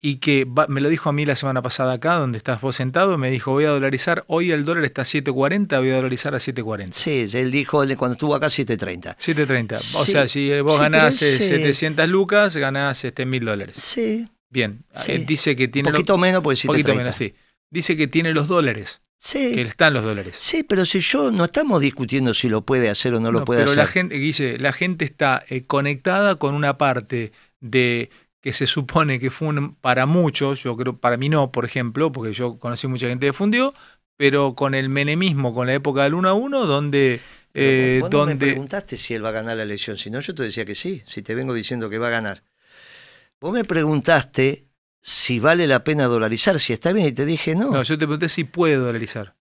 y que me lo dijo a mí la semana pasada acá, donde estás vos sentado, me dijo, voy a dolarizar, hoy el dólar está a 7.40, voy a dolarizar a 7.40. Sí, él dijo cuando estuvo acá 7.30. 7.30, o sea, si vos ganás 700 eh, lucas, ganás este, 1.000 dólares. Sí. Bien, él eh, dice que tiene... Un Poquito menos, pues 7.30. Poquito menos, sí dice que tiene los dólares. Sí. Que están los dólares. Sí, pero si yo no estamos discutiendo si lo puede hacer o no, lo puede hacer. Pero la gente, dice, la gente está eh, conectada con una parte de que se supone que fue para muchos, yo creo, para mí no, por ejemplo, porque yo conocí mucha gente de fundió, pero con el menemismo, con la época del 1 a 1, donde vos donde... no me eh, preguntaste si él va a ganar la elección, si no, yo te decía que sí, si te vengo diciendo que va a ganar. Vos me preguntaste si vale la pena dolarizar, si está bien, y te dije no. No, yo te pregunté si puede dolarizar.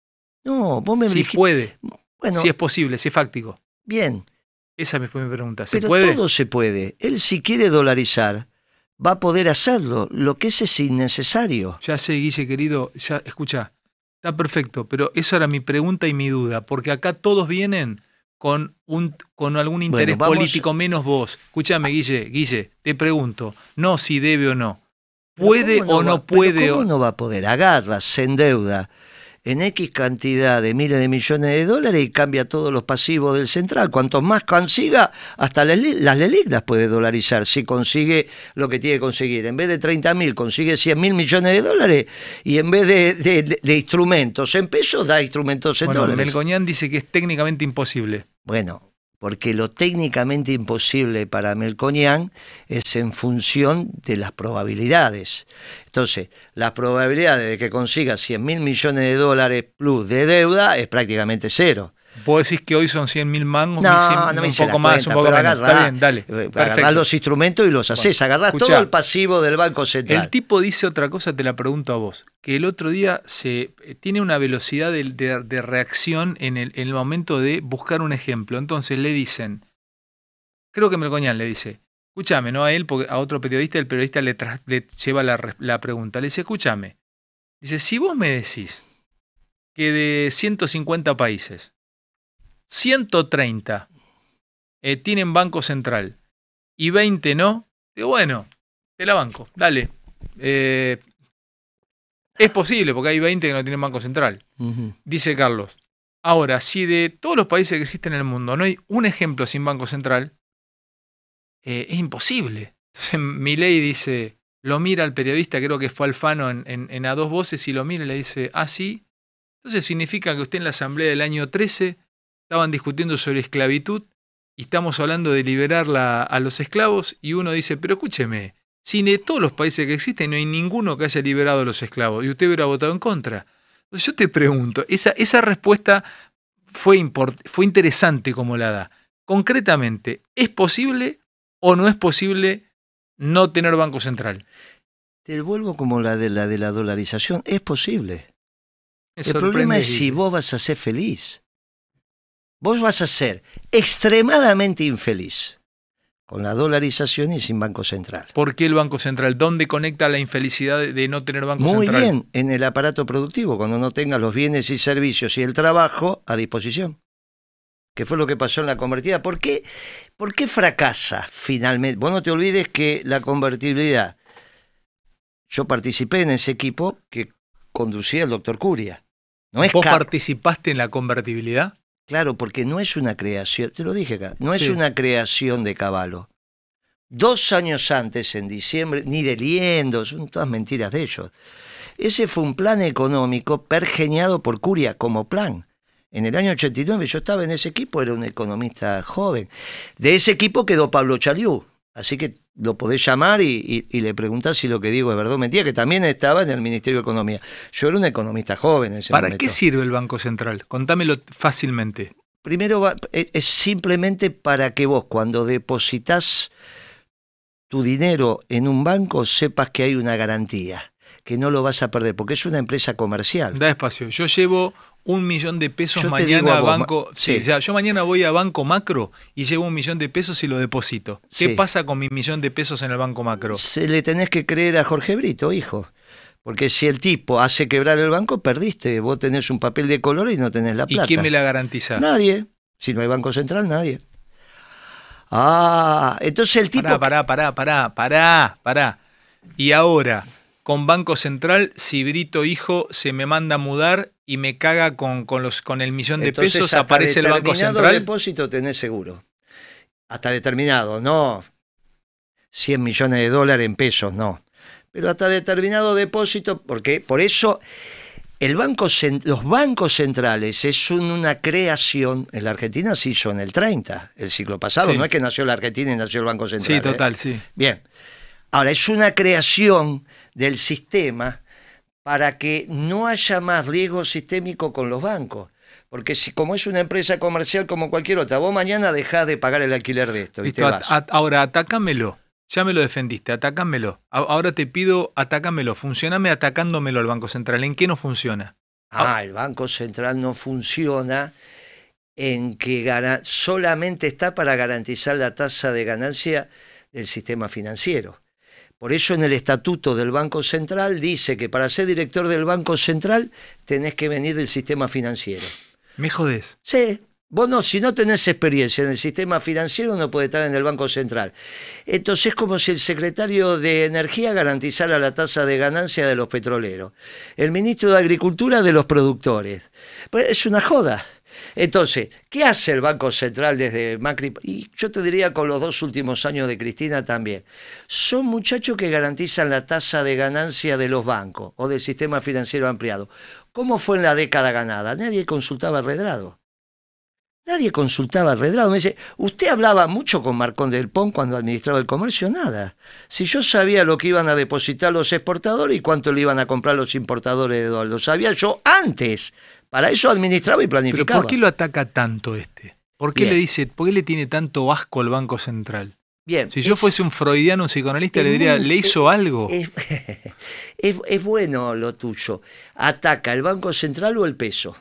No, vos me Si puede. Bueno, si es posible, si es fáctico. Bien. Esa fue mi pregunta. ¿Se pero todo se puede. Él si quiere dolarizar, va a poder hacerlo. Lo que es es innecesario. Ya sé, Guille, querido, ya escucha, está perfecto, pero esa era mi pregunta y mi duda, porque acá todos vienen con, un, con algún interés político menos vos. Escúchame, Guille, Guille, te pregunto, no si debe o no puede o no puede. ¿Cómo no va a poder? Agarra, se deuda, en X cantidad de miles de millones de dólares y cambia todos los pasivos del central. Cuanto más consiga, hasta las, las puede dolarizar si consigue lo que tiene que conseguir. En vez de 30 mil, consigue 100 mil millones de dólares y en vez de, instrumentos en pesos, da instrumentos en bueno, Melgoñán dice que es técnicamente imposible. Bueno, porque lo técnicamente imposible para Melconian es en función de las probabilidades. Entonces, las probabilidades de que consiga 100 mil millones de dólares plus de deuda es prácticamente cero. Vos decís que hoy son 100.000 mangos, un poco más, un poco más dale. Eh, Agarrás los instrumentos y los haces, todo el pasivo del Banco Central. El tipo dice otra cosa, te la pregunto a vos, que el otro día se eh, tiene una velocidad de, reacción en el, momento de buscar un ejemplo. Entonces le dicen, creo que Melcoñán le dice, escúchame, no a él, a otro periodista, el periodista le, lleva la, la pregunta, le dice, escúchame, dice, si vos me decís que de 150 países, 130 eh, tienen banco central y 20 no, digo, bueno, te la banco, dale. Eh, es posible, porque hay 20 que no tienen banco central, dice Carlos. Ahora, si de todos los países que existen en el mundo no hay un ejemplo sin banco central, eh, es imposible. Entonces mi ley dice, lo mira al periodista, creo que fue Alfano en, A Dos Voces, y lo mira y le dice, ah, sí. Entonces significa que usted en la asamblea del año 13 estaban discutiendo sobre esclavitud y estamos hablando de liberar a los esclavos y uno dice, pero escúcheme, si de todos los países que existen no hay ninguno que haya liberado a los esclavos y usted hubiera votado en contra. Entonces yo te pregunto, esa, esa respuesta fue, fue interesante como la da. Concretamente, ¿es posible o no es posible no tener Banco Central? Te vuelvo como la de la, de la dolarización, es posible. el problema es si vos vas a ser feliz vos vas a ser extremadamente infeliz con la dolarización y sin Banco Central. ¿Por qué el Banco Central? ¿Dónde conecta la infelicidad de no tener Banco Central? Muy bien, en el aparato productivo, cuando no tengas los bienes y servicios y el trabajo a disposición. Que fue lo que pasó en la convertibilidad. ¿Por qué, ¿Por qué fracasa finalmente? Vos no te olvides que la convertibilidad. Yo participé en ese equipo que conducía el doctor Curia. No ¿Vos participaste en la convertibilidad? Claro, porque no es una creación, te lo dije acá, no es una creación de Caballo. Dos años antes, en diciembre, ni de Liendo, son todas mentiras de ellos. Ese fue un plan económico pergeñado por Curia como plan. En el año 89 yo estaba en ese equipo, era un economista joven. De ese equipo quedó Pablo Chaliú. Así que lo podés llamar y, le preguntás si lo que digo es verdad o mentira, que también estaba en el Ministerio de Economía. Yo era un economista joven en ese ¿Para qué sirve el Banco Central? Contámelo fácilmente. Primero, e, es simplemente para que vos cuando depositas tu dinero en un banco sepas que hay una garantía, que no lo vas a perder, porque es una empresa comercial. Da espacio. Yo llevo un millón de pesos mañana a banco. Sí. O sea, yo mañana voy a banco macro y llevo un millón de pesos y lo deposito. ¿Qué pasa con mi millón de pesos en el banco macro? Se le tenés que creer a Jorge Brito, hijo. Porque si el tipo hace quebrar el banco, perdiste. Vos tenés un papel de color y no tenés la plata. ¿Y quién me la garantiza? Nadie. Si no hay Banco Central, nadie. Ah, entonces el tipo. Pará, pará, pará, pará, pará, pará. Y ahora, con Banco Central si Brito Hijo se me manda a mudar y me caga con, con los, con el millón de pesos, aparece el Banco Central. depósito tenés seguro. Hasta determinado, no 100 millones de dólares en pesos, no. Pero hasta determinado depósito, porque por eso el banco, los bancos centrales es una creación, en la Argentina sí, son el 30, el siglo pasado, no es que nació la Argentina y nació el Banco Central. Sí, ¿eh? total, sí. Bien. Ahora, es una creación del sistema para que no haya más riesgo sistémico con los bancos. Porque si, como es una empresa comercial como cualquier otra, vos mañana dejás de pagar el alquiler de esto. ahora, atácamelo. Ya me lo defendiste, atácamelo. ahora te pido, atácamelo. Funcioname atacándomelo al Banco Central. ¿En qué no funciona? ah el Banco Central no funciona en que solamente está para garantizar la tasa de ganancia del sistema financiero. Por eso en el estatuto del Banco Central dice que para ser director del Banco Central tenés que venir del sistema financiero. Me jodés. Sí. Vos no, si no tenés experiencia en el sistema financiero, no puedes estar en el Banco Central. Entonces es como si el secretario de Energía garantizara la tasa de ganancia de los petroleros, el ministro de Agricultura de los productores. es una joda. Entonces, ¿qué hace el Banco Central desde Macri? Y yo te diría con los dos últimos años de Cristina también. Son muchachos que garantizan la tasa de ganancia de los bancos o del sistema financiero ampliado. ¿Cómo fue en la década ganada? Nadie consultaba redrado. Nadie consultaba al Redrado. Me dice, usted hablaba mucho con Marcón del Pon cuando administraba el comercio, nada. Si yo sabía lo que iban a depositar los exportadores y cuánto le iban a comprar los importadores de dólar, lo sabía yo antes. Para eso administraba y planificaba. ¿Pero por qué lo ataca tanto este? ¿Por qué le dice, por qué le tiene tanto asco al Banco Central? Bien. Si yo fuese un freudiano, un psicoanalista, le diría, ¿le hizo algo? es bueno lo tuyo. ¿Ataca el Banco Central o el peso?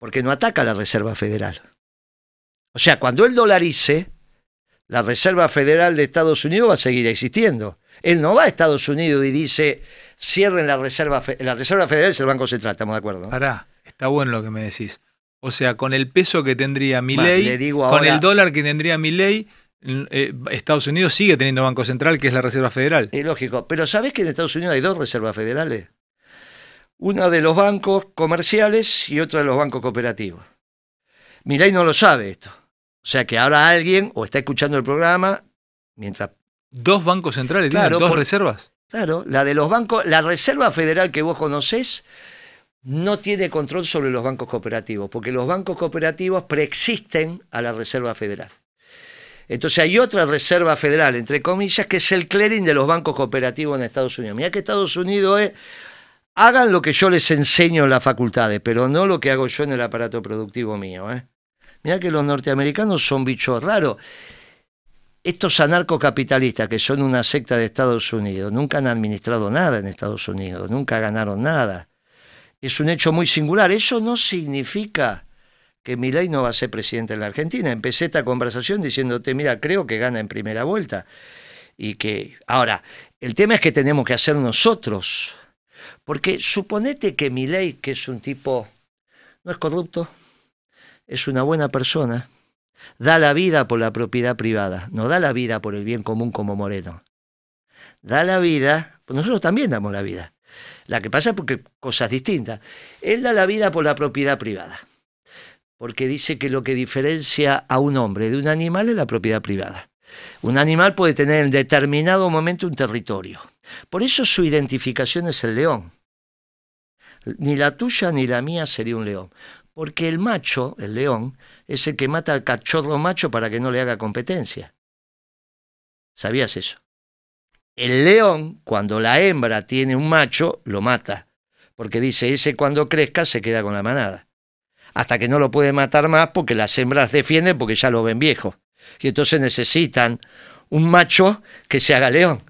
porque no ataca la Reserva Federal. O sea, cuando él dolarice, la Reserva Federal de Estados Unidos va a seguir existiendo. Él no va a Estados Unidos y dice, cierren la Reserva Federal. La Reserva Federal es el Banco Central, estamos de acuerdo. Pará, está bueno lo que me decís. O sea, con el peso que tendría mi ley, con el dólar que tendría mi ley, eh, Estados Unidos sigue teniendo Banco Central, que es la Reserva Federal. Es lógico, pero ¿sabés que en Estados Unidos hay dos reservas federales? una de los bancos comerciales y otra de los bancos cooperativos. Milay no lo sabe esto. O sea que ahora alguien o está escuchando el programa mientras... Dos bancos centrales, dos reservas. Claro, la de los bancos, la Reserva Federal que vos conocés no tiene control sobre los bancos cooperativos, porque los bancos cooperativos preexisten a la Reserva Federal. Entonces hay otra Reserva Federal, entre comillas, que es el clearing de los bancos cooperativos en Estados Unidos. Mira que Estados Unidos es hagan lo que yo les enseño en las facultades, pero no lo que hago yo en el aparato productivo mío. ¿eh? Mirá que los norteamericanos son bichos raros. Estos anarcocapitalistas, que son una secta de Estados Unidos, nunca han administrado nada en Estados Unidos, nunca ganaron nada. Es un hecho muy singular. Eso no significa que Milei no va a ser presidente en la Argentina. Empecé esta conversación diciéndote, mira, creo que gana en primera vuelta. Y que, ahora, el tema es que tenemos que hacer nosotros porque suponete que ley, que es un tipo, no es corrupto, es una buena persona, da la vida por la propiedad privada, no da la vida por el bien común como Moreno. Da la vida, pues nosotros también damos la vida. La que pasa es porque cosas distintas. Él da la vida por la propiedad privada, porque dice que lo que diferencia a un hombre de un animal es la propiedad privada. Un animal puede tener en determinado momento un territorio por eso su identificación es el león. Ni la tuya ni la mía sería un león. Porque el macho, el león, es el que mata al cachorro macho para que no le haga competencia. ¿Sabías eso? El león, cuando la hembra tiene un macho, lo mata. Porque dice, ese cuando crezca se queda con la manada. Hasta que no lo puede matar más porque las hembras defienden porque ya lo ven viejo. Y entonces necesitan un macho que se haga león.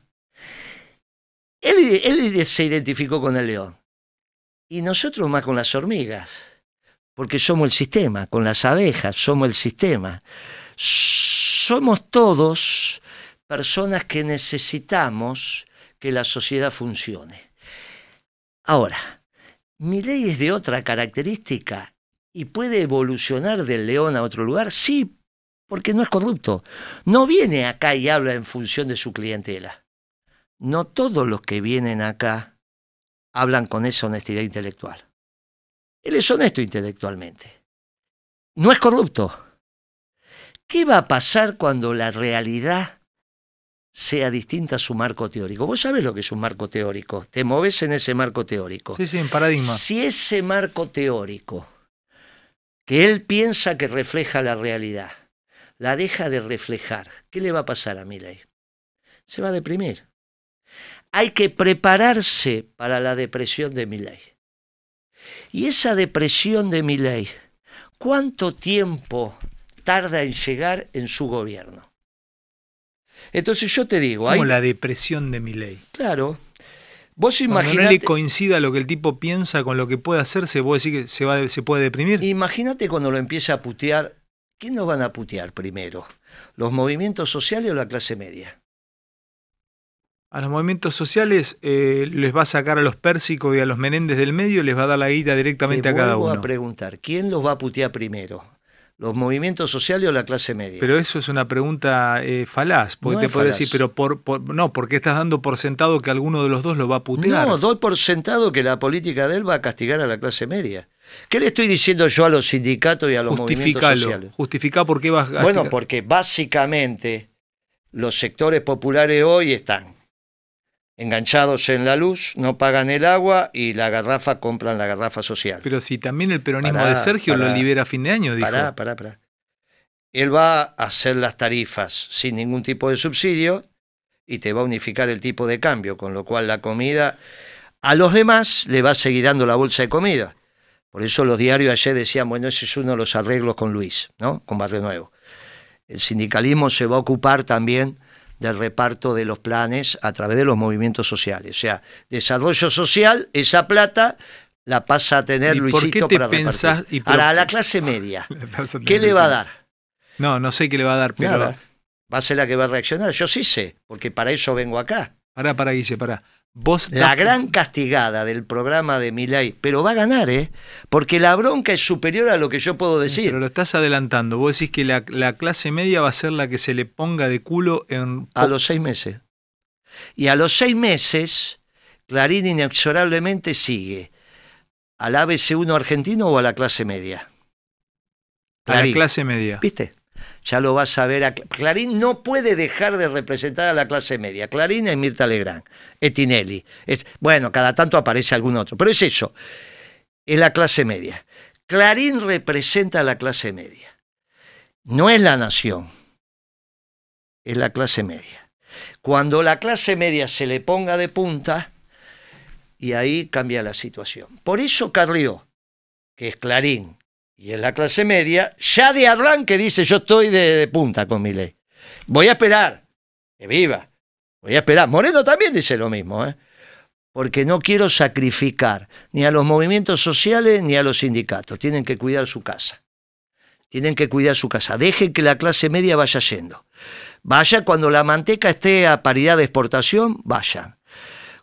Él, se identificó con el león. Y nosotros más con las hormigas, porque somos el sistema, con las abejas, somos el sistema. Somos todos personas que necesitamos que la sociedad funcione. Ahora, mi ley es de otra característica y puede evolucionar del león a otro lugar, sí, porque no es corrupto. No viene acá y habla en función de su clientela no todos los que vienen acá hablan con esa honestidad intelectual. Él es honesto intelectualmente. No es corrupto. ¿Qué va a pasar cuando la realidad sea distinta a su marco teórico? Vos sabés lo que es un marco teórico. Te moves en ese marco teórico. Sí, sí, en paradigma. Si ese marco teórico que él piensa que refleja la realidad, la deja de reflejar, ¿qué le va a pasar a Miley? Se va a deprimir hay que prepararse para la depresión de ley. Y esa depresión de ley, ¿cuánto tiempo tarda en llegar en su gobierno? Entonces yo te digo, como la depresión de ley. Claro. Vos imaginate... no le coincida lo que el tipo piensa con lo que puede hacerse, vos decís que se, va, se puede deprimir. Imagínate cuando lo empieza a putear. ¿Quién lo van a putear primero? ¿Los movimientos sociales o la clase media? a los movimientos sociales eh, les va a sacar a los pérsicos y a los menéndez del medio, les va a dar la guita directamente a cada uno. a preguntar, ¿quién los va a putear primero? ¿Los movimientos sociales o la clase media? Pero eso es una pregunta eh, falaz, porque te puedo decir, pero por, no, porque estás dando por sentado que alguno de los dos lo va a putear. No, doy por sentado que la política de él va a castigar a la clase media. ¿Qué le estoy diciendo yo a los sindicatos y a los movimientos sociales? Justifica por qué vas a... Bueno, porque básicamente los sectores populares hoy están enganchados en la luz, no pagan el agua y la garrafa compran la garrafa social. Pero si también el peronismo de Sergio lo libera a fin de año, dijo. Pará, pará, pará. Él va a hacer las tarifas sin ningún tipo de subsidio y te va a unificar el tipo de cambio, con lo cual la comida a los demás le va a seguir dando la bolsa de comida. Por eso los diarios ayer decían, bueno, ese es uno de los arreglos con Luis, ¿no? Con Barrio Nuevo. El sindicalismo se va a ocupar también del reparto de los planes a través de los movimientos sociales. O sea, desarrollo social, esa plata la pasa a tener Luisito para la clase media, ¿qué le va a dar? No, no sé qué le va a dar, pero... Va a ser la que va a reaccionar. Yo sí sé, porque para eso vengo acá. Pará, pará, Guille, pará la gran castigada del programa de Milay, pero va a ganar, ¿eh? Porque la bronca es superior a lo que yo puedo decir. Pero lo estás adelantando. Vos decís que la, clase media va a ser la que se le ponga de culo en. A los seis meses. Y a los seis meses, Clarín inexorablemente sigue. ¿Al ABC1 argentino o a la clase media? A la clase media. ¿Viste? ya lo vas a ver. Clarín no puede dejar de representar a la clase media. Clarín es Mirta Legrand, Etinelli. Es, bueno, cada tanto aparece algún otro, pero es eso, es la clase media. Clarín representa a la clase media. No es la nación, es la clase media. Cuando la clase media se le ponga de punta, y ahí cambia la situación. Por eso Carrió, que es Clarín, y en la clase media, ya de que dice yo estoy de, punta con mi ley. Voy a esperar, que viva. Voy a esperar. Moreno también dice lo mismo, ¿eh? porque no quiero sacrificar ni a los movimientos sociales ni a los sindicatos. Tienen que cuidar su casa. Tienen que cuidar su casa. Dejen que la clase media vaya yendo. Vaya cuando la manteca esté a paridad de exportación, vaya.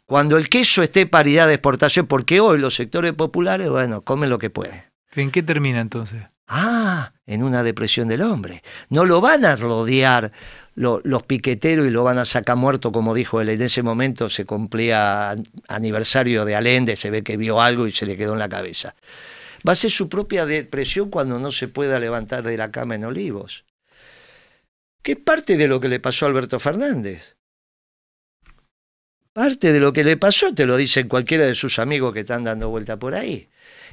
Cuando el queso esté a paridad de exportación, porque hoy los sectores populares, bueno, comen lo que pueden. ¿En qué termina entonces? Ah, en una depresión del hombre. No lo van a rodear los piqueteros y lo van a sacar muerto, como dijo él. En ese momento se cumplía aniversario de Allende, se ve que vio algo y se le quedó en la cabeza. Va a ser su propia depresión cuando no se pueda levantar de la cama en Olivos. ¿Qué parte de lo que le pasó a Alberto Fernández? Parte de lo que le pasó te lo dicen cualquiera de sus amigos que están dando vuelta por ahí.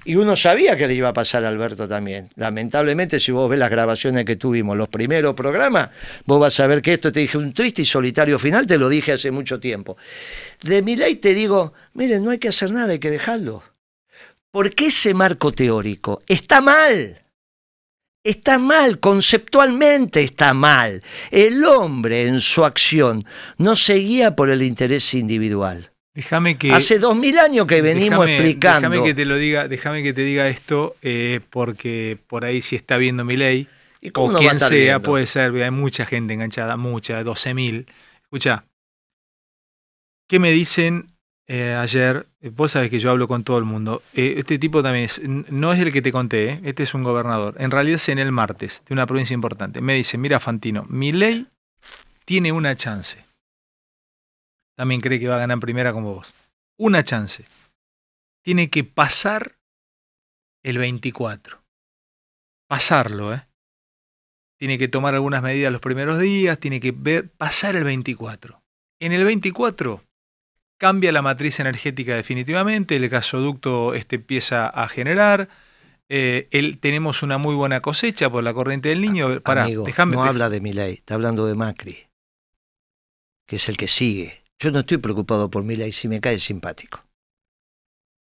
Y uno sabía que le iba a pasar a Alberto también. Lamentablemente, si vos ves las grabaciones que tuvimos, los primeros programas, vos vas a ver que esto te dije un triste y solitario final, te lo dije hace mucho tiempo. De mi ley te digo, miren, no hay que hacer nada, hay que dejarlo. ¿Por qué ese marco teórico está mal. Está mal, conceptualmente está mal. El hombre en su acción no seguía por el interés individual Déjame que. Hace dos mil años que venimos explicando. Déjame que te lo diga, déjame que te diga esto, eh, porque por ahí si está viendo mi ley, o quien sea, puede ser, hay mucha gente enganchada, mucha, 12.000. Escucha, ¿qué me dicen eh, ayer? Eh, vos sabés que yo hablo con todo el mundo. este tipo también no es el que te conté, este es un gobernador. En realidad es en el martes, de una provincia importante. Me dice, mira Fantino, mi ley tiene una chance también cree que va a ganar primera como vos. Una chance. Tiene que pasar el 24. Pasarlo, ¿eh? Tiene que tomar algunas medidas los primeros días, tiene que ver, pasar el 24. En el 24 cambia la matriz energética definitivamente, el gasoducto este empieza a generar, eh, el, tenemos una muy buena cosecha por la corriente del niño. Ah, Para, no habla de Milei, está hablando de Macri, que es el que sigue. Yo no estoy preocupado por mi ley si me cae simpático.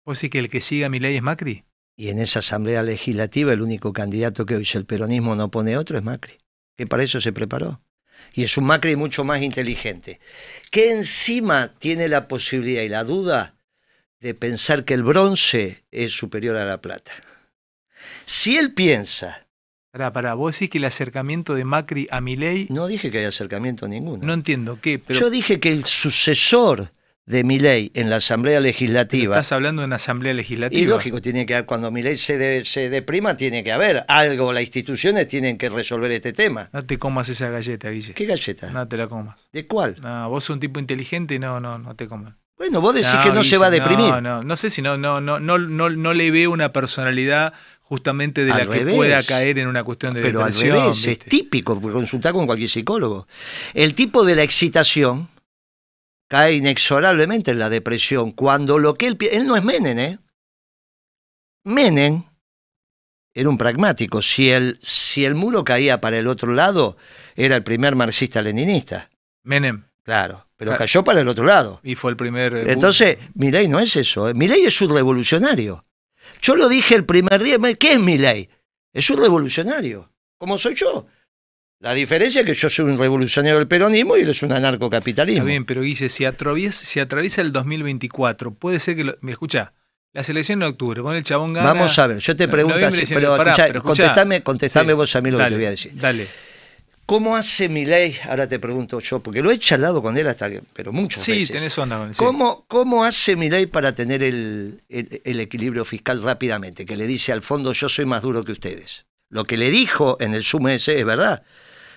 ¿O sí que el que siga mi ley es Macri? Y en esa asamblea legislativa el único candidato que hoy el peronismo no pone otro es Macri, que para eso se preparó. Y es un Macri mucho más inteligente, que encima tiene la posibilidad y la duda de pensar que el bronce es superior a la plata. Si él piensa para para vos decís que el acercamiento de Macri a Milei... No dije que hay acercamiento ninguno. No entiendo, ¿qué? Pero... Yo dije que el sucesor de Milei en la Asamblea Legislativa... estás hablando de una Asamblea Legislativa. Y lógico, tiene que cuando Milei se, se deprima tiene que haber algo, las instituciones tienen que resolver este tema. No te comas esa galleta, Guille. ¿Qué galleta? No te la comas. ¿De cuál? No, vos sos un tipo inteligente no, no, no te comas. Bueno, vos decís que no se va a deprimir. No, no, no sé si no, no, no, no, no le veo una personalidad justamente de la que pueda caer en una cuestión de Pero al revés, es típico consultar con cualquier psicólogo. El tipo de la excitación cae inexorablemente en la depresión cuando lo que él él no es Menem, ¿eh? Menem era un pragmático. Si el, si el muro caía para el otro lado, era el primer marxista-leninista. Menem. Claro, pero cayó para el otro lado. Y fue el primer... Eh, Entonces, Milei no es eso. ¿eh? Milei es un revolucionario. Yo lo dije el primer día, ¿qué es mi ley? Es un revolucionario, como soy yo. La diferencia es que yo soy un revolucionario del peronismo y él es un anarcocapitalismo. bien, pero dice si atraviesa, si atraviesa el 2024, puede ser que... me escucha, la selección en octubre, con el chabón gana... Vamos a ver, yo te pregunto así, pero, contestame, contestame vos a mí lo que te voy a decir. Dale. ¿Cómo hace ley, Ahora te pregunto yo, porque lo he charlado con él hasta que, pero muchos. sí, Sí, tenés onda con él. ¿Cómo, hace mi ley para tener el, equilibrio fiscal rápidamente? Que le dice al fondo, yo soy más duro que ustedes. Lo que le dijo en el sumo ese es verdad.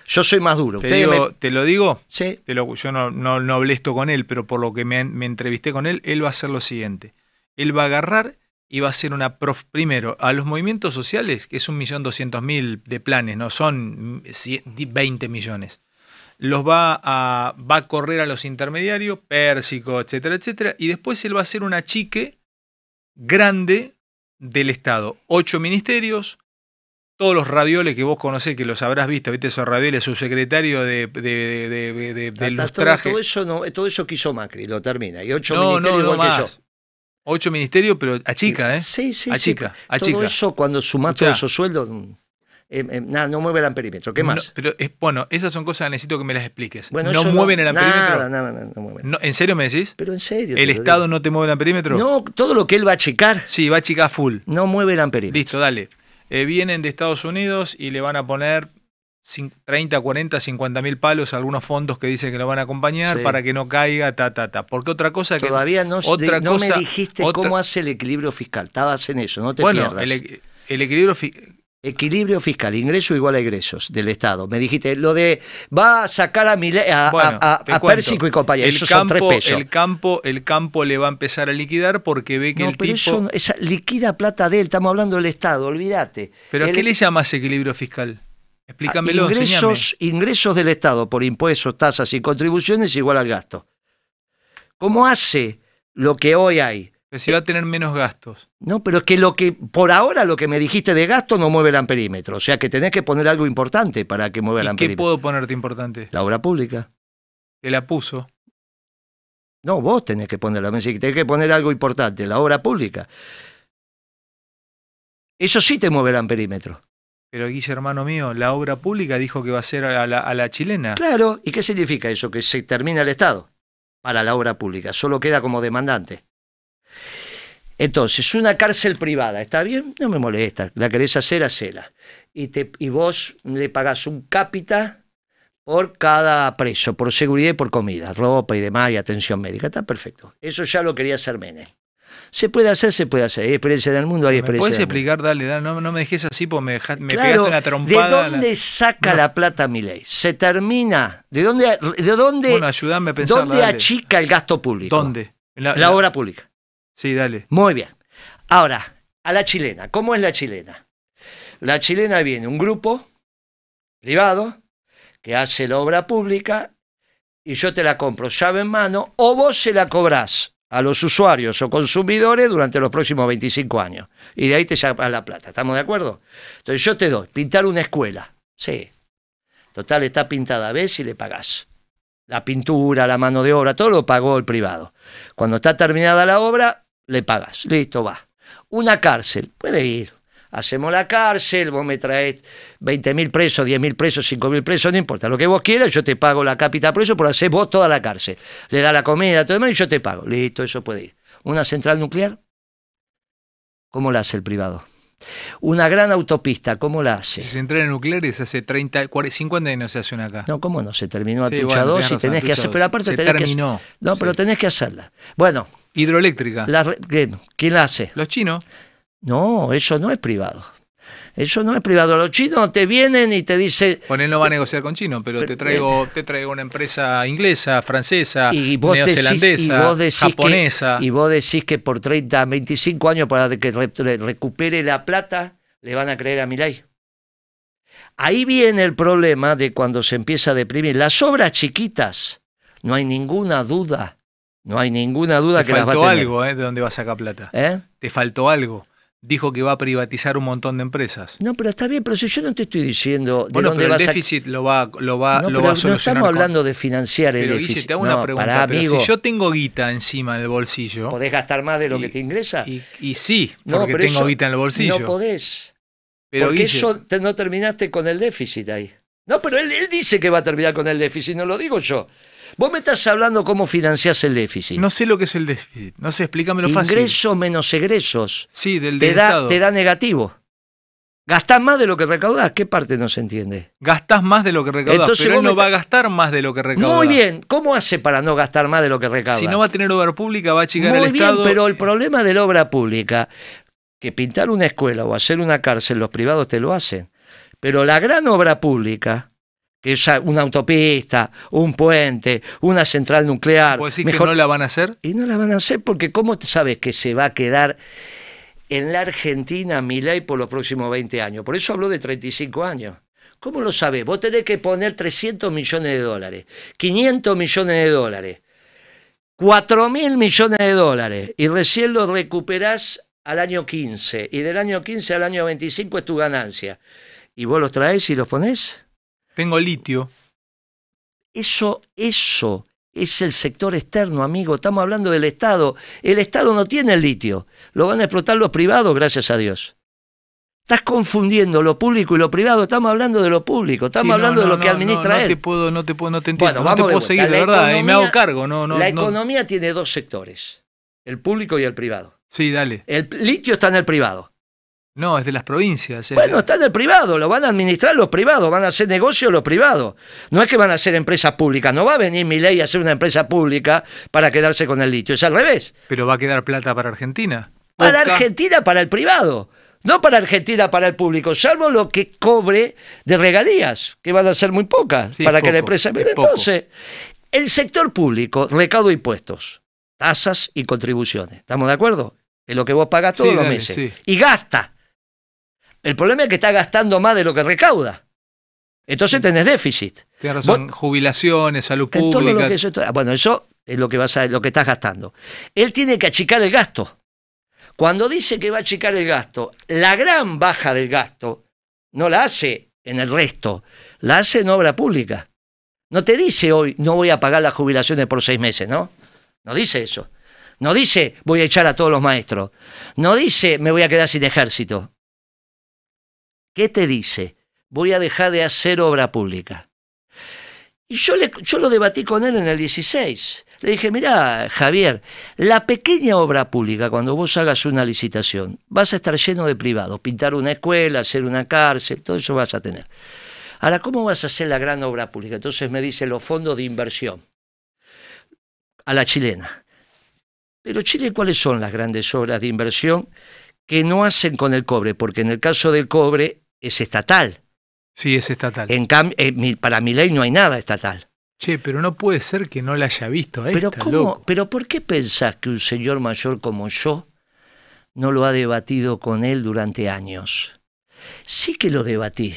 Yo soy más duro. Te, ¿te lo digo? Sí. Te lo, yo no, no, no hablé esto con él, pero por lo que me, me entrevisté con él, él va a hacer lo siguiente. Él va a agarrar y va a ser una prof primero a los movimientos sociales, que es un millón doscientos mil de planes, no son 20 mm, millones. Los va a, va a correr a los intermediarios, Pérsico, etcétera, etcétera, y después él va a ser una chique grande del Estado. Ocho ministerios, todos los ravioles que vos conocés, que los habrás visto, viste esos ravioles, subsecretario de, de, de, todo, eso no, todo eso quiso Macri, lo termina. Y ocho ministerios no, no Ocho ministerios, pero achica, eh, ¿eh? Sí, sí, achica, sí. Todo eso, cuando sumás todos esos sueldos, mm, em, em, nada, no mueve el amperímetro. ¿Qué más? pero es, bueno, esas son cosas que necesito que me las expliques. no mueven el amperímetro. Nada, nada, nada, no ¿En serio me decís? Pero en serio. ¿El Estado no te mueve el amperímetro? No, todo lo que él va a achicar. Sí, va a achicar full. No mueve el amperímetro. Listo, dale. Eh, vienen de Estados Unidos y le van a poner 30, 40, 50 mil palos algunos fondos que dicen que lo van a acompañar para que no caiga, ta, ta, ta. Porque otra cosa que. Todavía no, no me dijiste cómo hace el equilibrio fiscal. Estabas en eso, no te bueno, pierdas. El, e, equilibrio fiscal. Equilibrio fiscal, ingreso igual a egresos del Estado. Me dijiste, lo de va a sacar a, Mile, a, Pérsico y compañía, el campo, El campo, le va a empezar a liquidar porque ve que no, pero eso, esa, liquida plata de él, estamos hablando del Estado, olvídate. ¿Pero a qué le llamas equilibrio fiscal? Explícamelo. Ingresos, ingresos del Estado por impuestos, tasas y contribuciones igual al gasto. ¿Cómo hace lo que hoy hay? Que si va a tener menos gastos. No, pero es que lo que por ahora lo que me dijiste de gasto no mueve el amperímetro. O sea que tenés que poner algo importante para que mueva el amperímetro. ¿Qué puedo ponerte importante? La obra pública. Te la puso. No, vos tenés que ponerla. tenés que poner algo importante, la obra pública. Eso sí te mueve el amperímetro. Pero Guille, hermano mío, la obra pública dijo que va a ser a la, chilena. Claro, ¿y qué significa eso? Que se termina el Estado para la obra pública, solo queda como demandante. Entonces, una cárcel privada, ¿está bien? No me molesta, la querés hacer, hacela. Y, te, y vos le pagás un cápita por cada preso, por seguridad y por comida, ropa y demás, y atención médica. Está perfecto. Eso ya lo quería hacer Menem. Se puede hacer, se puede hacer. Hay experiencia en el mundo, hay experiencia. puedes explicar? Dale, dale no, me dejes así porque me, pegaste trompada. ¿De dónde saca la plata mi ley? Se termina. ¿De dónde, de dónde, ¿dónde achica el gasto público? ¿Dónde? La, la obra pública. Sí, dale. Muy bien. Ahora, a la chilena. ¿Cómo es la chilena? La chilena viene un grupo privado que hace la obra pública y yo te la compro llave en mano o vos se la cobrás a los usuarios o consumidores durante los próximos 25 años. Y de ahí te sacas la plata. ¿Estamos de acuerdo? Entonces yo te doy, pintar una escuela. Sí. Total, está pintada. ¿Ves y le pagás? La pintura, la mano de obra, todo lo pagó el privado. Cuando está terminada la obra, le pagas. Listo, va. Una cárcel. Puede ir hacemos la cárcel, vos me traes 20.000 presos, 10.000 presos, 5.000 presos, no importa, lo que vos quieras, yo te pago la cápita preso por hacer vos toda la cárcel. Le da la comida, todo el mundo y yo te pago. Listo, eso puede ir. Una central nuclear, ¿cómo la hace el privado? Una gran autopista, ¿cómo la hace? La central nuclear nucleares hace 30, 50 años se acá. No, ¿cómo no? Se terminó a sí, y tenés que hacer, pero aparte se No, pero tenés que hacerla. Bueno. Hidroeléctrica. ¿Quién la hace? Los chinos. No, eso no es privado. Eso no es privado. Los chinos te vienen y te dicen. Bueno, él no va a negociar con chino, pero, te traigo, este te traigo una empresa inglesa, francesa, neozelandesa, japonesa. y vos decís que por 30, 25 años para que recupere la plata, le van a creer a Milay. Ahí viene el problema de cuando se empieza a deprimir. Las obras chiquitas, no hay ninguna duda. No hay ninguna duda que las a Te faltó algo, ¿eh? ¿De dónde va a sacar plata? ¿Eh? Te faltó algo dijo que va a privatizar un montón de empresas. No, pero está bien, pero si yo no te estoy diciendo de bueno, dónde pero el déficit lo va a solucionar No estamos hablando de financiar el déficit. si yo tengo guita encima del bolsillo, podés gastar más de lo que te ingresa. Y, sí, porque tengo guita en el bolsillo. No podés. Pero porque eso no terminaste con el déficit ahí. No, pero él, él dice que va a terminar con el déficit, no lo digo yo. Vos me estás hablando cómo financiás el déficit. No sé lo que es el déficit. No sé, explícamelo fácil. Ingresos menos egresos. Sí, del, te Te da negativo. Gastás más de lo que recaudás. ¿Qué parte no se entiende? Gastás más de lo que recaudás, Entonces, pero no va a gastar más de lo que recauda? Muy bien. ¿Cómo hace para no gastar más de lo que recauda? Si no va a tener obra pública, va a Estado. Muy bien, pero el problema de la obra pública, que pintar una escuela o hacer una cárcel, los privados te lo hacen. Pero la gran obra pública que sea, una autopista, un puente, una central nuclear. ¿Puedes decir mejor... que no la van a hacer? Y no la van a hacer porque ¿cómo sabes que se va a quedar en la Argentina mi ley por los próximos 20 años? Por eso hablo de 35 años. ¿Cómo lo sabes? Vos tenés que poner 300 millones de dólares, 500 millones de dólares, 4 mil millones de dólares y recién los recuperás al año 15 y del año 15 al año 25 es tu ganancia. ¿Y vos los traes y los ponés? Tengo litio. Eso, eso es el sector externo, amigo. Estamos hablando del Estado. El Estado no tiene el litio. Lo van a explotar los privados, gracias a Dios. Estás confundiendo lo público y lo privado. Estamos hablando de lo público. Estamos hablando de lo que administra él. no te puedo, no te seguir, la, verdad. y eh, me hago cargo. la economía tiene dos sectores: el público y el privado. Sí, dale. El litio está en el privado. No, es de las provincias. Eh. bueno, está en el privado, lo van a administrar los privados, van a hacer negocios los privados. No es que van a ser empresas públicas, no va a venir mi ley a hacer una empresa pública para quedarse con el litio, es al revés. Pero va a quedar plata para Argentina. Para Argentina, para el privado. No para Argentina, para el público, salvo lo que cobre de regalías, que van a ser muy pocas, para que la empresa... Entonces, el sector público recaudo impuestos, tasas y contribuciones. ¿Estamos de acuerdo? Es lo que vos pagas todos los meses. Y gasta el problema es que está gastando más de lo que recauda. Entonces tenés déficit. Tienes razón, jubilaciones, salud pública. bueno, eso es lo que, vas lo que estás gastando. Él tiene que achicar el gasto. Cuando dice que va a achicar el gasto, la gran baja del gasto no la hace en el resto, la hace en obra pública. No te dice hoy, no voy a pagar las jubilaciones por seis meses, ¿no? No dice eso. No dice, voy a echar a todos los maestros. No dice, me voy a quedar sin ejército. ¿Qué te dice? Voy a dejar de hacer obra pública. Y yo, yo lo debatí con él en el 16. Le dije, mira, Javier, la pequeña obra pública, cuando vos hagas una licitación, vas a estar lleno de privados. Pintar una escuela, hacer una cárcel, todo eso vas a tener. Ahora, ¿cómo vas a hacer la gran obra pública? Entonces me dice los fondos de inversión a la chilena. Pero Chile, ¿cuáles son las grandes obras de inversión que no hacen con el cobre? Porque en el caso del cobre es estatal. Sí, es estatal. En cambio, eh, para mi ley no hay nada estatal. Che, pero no puede ser que no la haya visto. pero cómo, pero ¿por qué pensás que un señor mayor como yo no lo ha debatido con él durante años? Sí que lo debatí.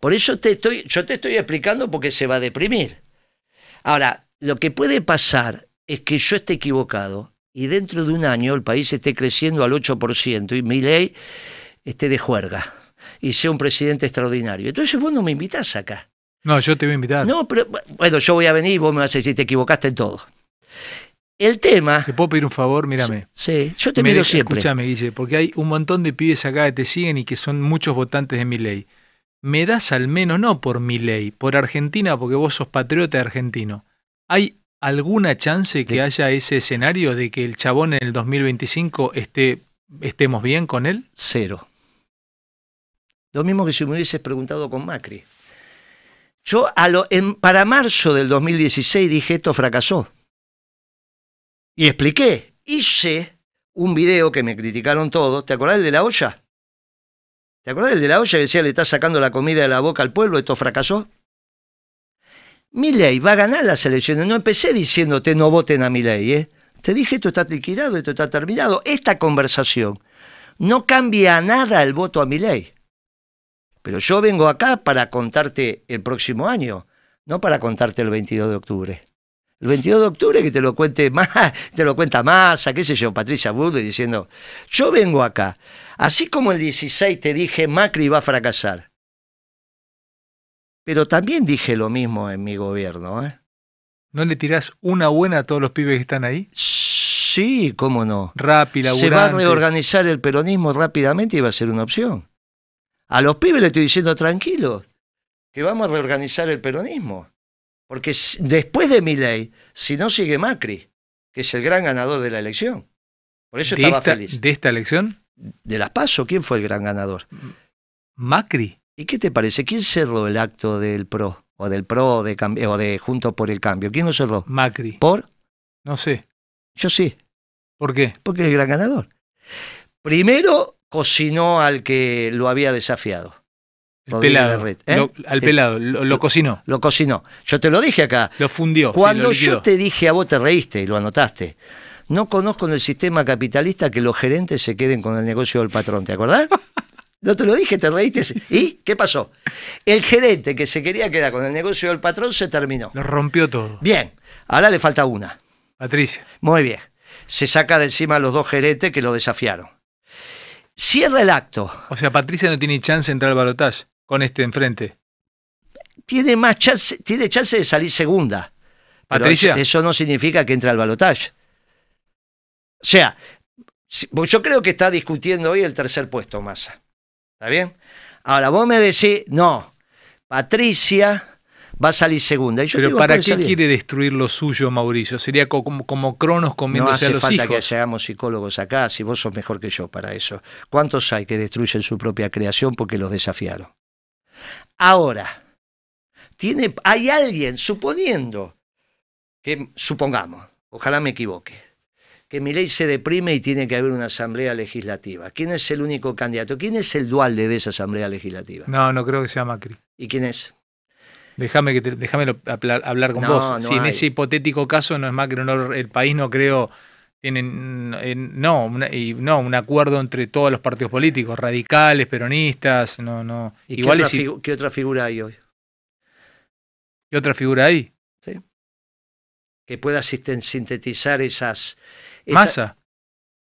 Por eso te estoy, yo te estoy explicando porque se va a deprimir. Ahora, lo que puede pasar es que yo esté equivocado y dentro de un año el país esté creciendo al 8% y mi ley esté de juerga y sea un presidente extraordinario. Entonces vos no me invitás acá. No, yo te voy a invitar. No, pero bueno, yo voy a venir y vos me vas a decir, te equivocaste en todo. El tema. ¿Te puedo pedir un favor? Mírame. Sí, yo te miro siempre. Escúchame, Guille, porque hay un montón de pibes acá que te siguen y que son muchos votantes de mi ley. Me das al menos, no por mi ley, por Argentina, porque vos sos patriota argentino. ¿Hay alguna chance que haya ese escenario de que el chabón en el 2025 esté, estemos bien con él? Cero. Lo mismo que si me hubieses preguntado con Macri. Yo a lo, en, para marzo del 2016 dije esto fracasó. Y expliqué, hice un video que me criticaron todos, ¿te acordás del de la olla? ¿Te acordás del de la olla que decía le estás sacando la comida de la boca al pueblo, esto fracasó? ley va a ganar las elecciones. No empecé diciéndote no voten a mi ¿eh? Te dije esto está liquidado, esto está terminado. Esta conversación no cambia nada el voto a ley. Pero yo vengo acá para contarte el próximo año, no para contarte el 22 de octubre. El 22 de octubre que te lo cuente más, te lo cuenta más, a qué sé yo, Patricia Burde diciendo, yo vengo acá. Así como el 16 te dije Macri va a fracasar. Pero también dije lo mismo en mi gobierno. ¿eh? ¿No le tirás una buena a todos los pibes que están ahí? Sí, cómo no. Rápida, Se va a reorganizar el peronismo rápidamente y va a ser una opción. A los pibes le estoy diciendo tranquilo que vamos a reorganizar el peronismo. Porque después de mi ley, si no sigue Macri, que es el gran ganador de la elección. Por eso estaba feliz. ¿De esta elección? De las PASO, ¿quién fue el gran ganador? Macri. ¿Y qué te parece? ¿Quién cerró el acto del PRO? O del PRO o o de Juntos por el Cambio. ¿Quién lo cerró? Macri. ¿Por? No sé. Yo sí. ¿Por qué? Porque es el gran ganador. Primero, cocinó al que lo había desafiado. Pelado, ¿eh? al eh, pelado, lo, cocinó. Lo cocinó. Yo te lo dije acá. Lo fundió. Cuando yo te dije a vos te reíste y lo anotaste. No conozco en el sistema capitalista que los gerentes se queden con el negocio del patrón, ¿te acordás? No te lo dije, te reíste. ¿Y qué pasó? El gerente que se quería quedar con el negocio del patrón se terminó. Lo rompió todo. Bien, ahora le falta una. Patricia. Muy bien. Se saca de encima a los dos gerentes que lo desafiaron cierra el acto. O sea, Patricia no tiene chance de entrar al balotaje con este enfrente. Tiene más chance, tiene chance de salir segunda. Patricia. eso no significa que entre al balotaje. O sea, pues yo creo que está discutiendo hoy el tercer puesto, Massa. ¿Está bien? Ahora, vos me decís, no, Patricia va a salir segunda. Pero ¿para qué quiere destruir lo suyo, Mauricio? Sería como, como Cronos comiéndose no hace falta que seamos psicólogos acá, si vos sos mejor que yo para eso. ¿Cuántos hay que destruyen su propia creación porque los desafiaron? Ahora, tiene, hay alguien, suponiendo, que supongamos, ojalá me equivoque, que mi ley se deprime y tiene que haber una asamblea legislativa. ¿Quién es el único candidato? ¿Quién es el dual de esa asamblea legislativa? No, no creo que sea Macri. ¿Y quién es? déjame que hablar con vos. si en ese hipotético caso no es más que el país no creo tienen no no un acuerdo entre todos los partidos políticos radicales peronistas no no ¿Y qué, otra figura hay hoy qué otra figura hay sí que pueda sintetizar esas masa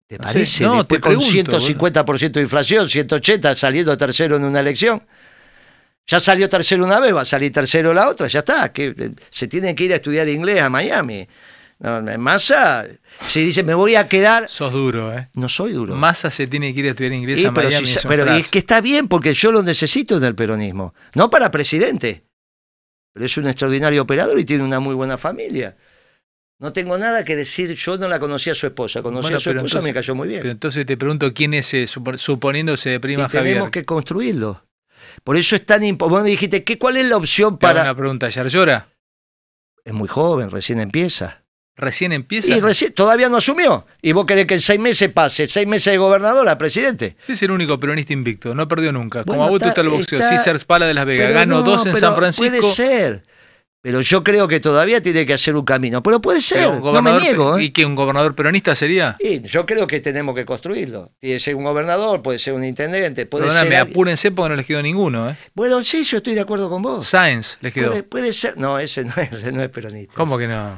¿Te parece? No, te pregunto, con 150% de inflación, 180, saliendo tercero en una elección. Ya salió tercero una vez, va a salir tercero la otra, ya está. Que, eh, se tiene que ir a estudiar inglés a Miami. No, masa, si dice me voy a quedar. Sos duro, ¿eh? No soy duro. Masa se tiene que ir a estudiar inglés a pero Miami. pero es que está bien, porque yo lo necesito en el peronismo. No para presidente. Pero es un extraordinario operador y tiene una muy buena familia. No tengo nada que decir, yo no la conocí a su esposa, conocí a su esposa, y me cayó muy bien. entonces te pregunto quién es, eh, suponiéndose de prima y Tenemos que construirlo. Por eso es tan importante. Vos dijiste, ¿qué, ¿cuál es la opción para...? una pregunta, ¿Yar llora? Es muy joven, recién empieza. ¿Recién empieza? Y recién, todavía no asumió. Y vos querés que en seis meses pase, seis meses de gobernadora, presidente. Sí, es el único peronista invicto, no perdió nunca. Como a vos tú te boxeo, César de Las Vegas, ganó dos en San Francisco. Puede ser. Pero yo creo que todavía tiene que hacer un camino. Pero puede ser, no me niego. ¿eh? ¿Y que un gobernador peronista sería? Sí, yo creo que tenemos que construirlo. Tiene que ser un gobernador, puede ser un intendente, puede ser... Perdóname, me apúrense porque no les quedó ninguno. ¿eh? Bueno, sí, yo estoy de acuerdo con vos. Sáenz les quedó. Puede, ser... No, ese no es, peronista. ¿Cómo que no?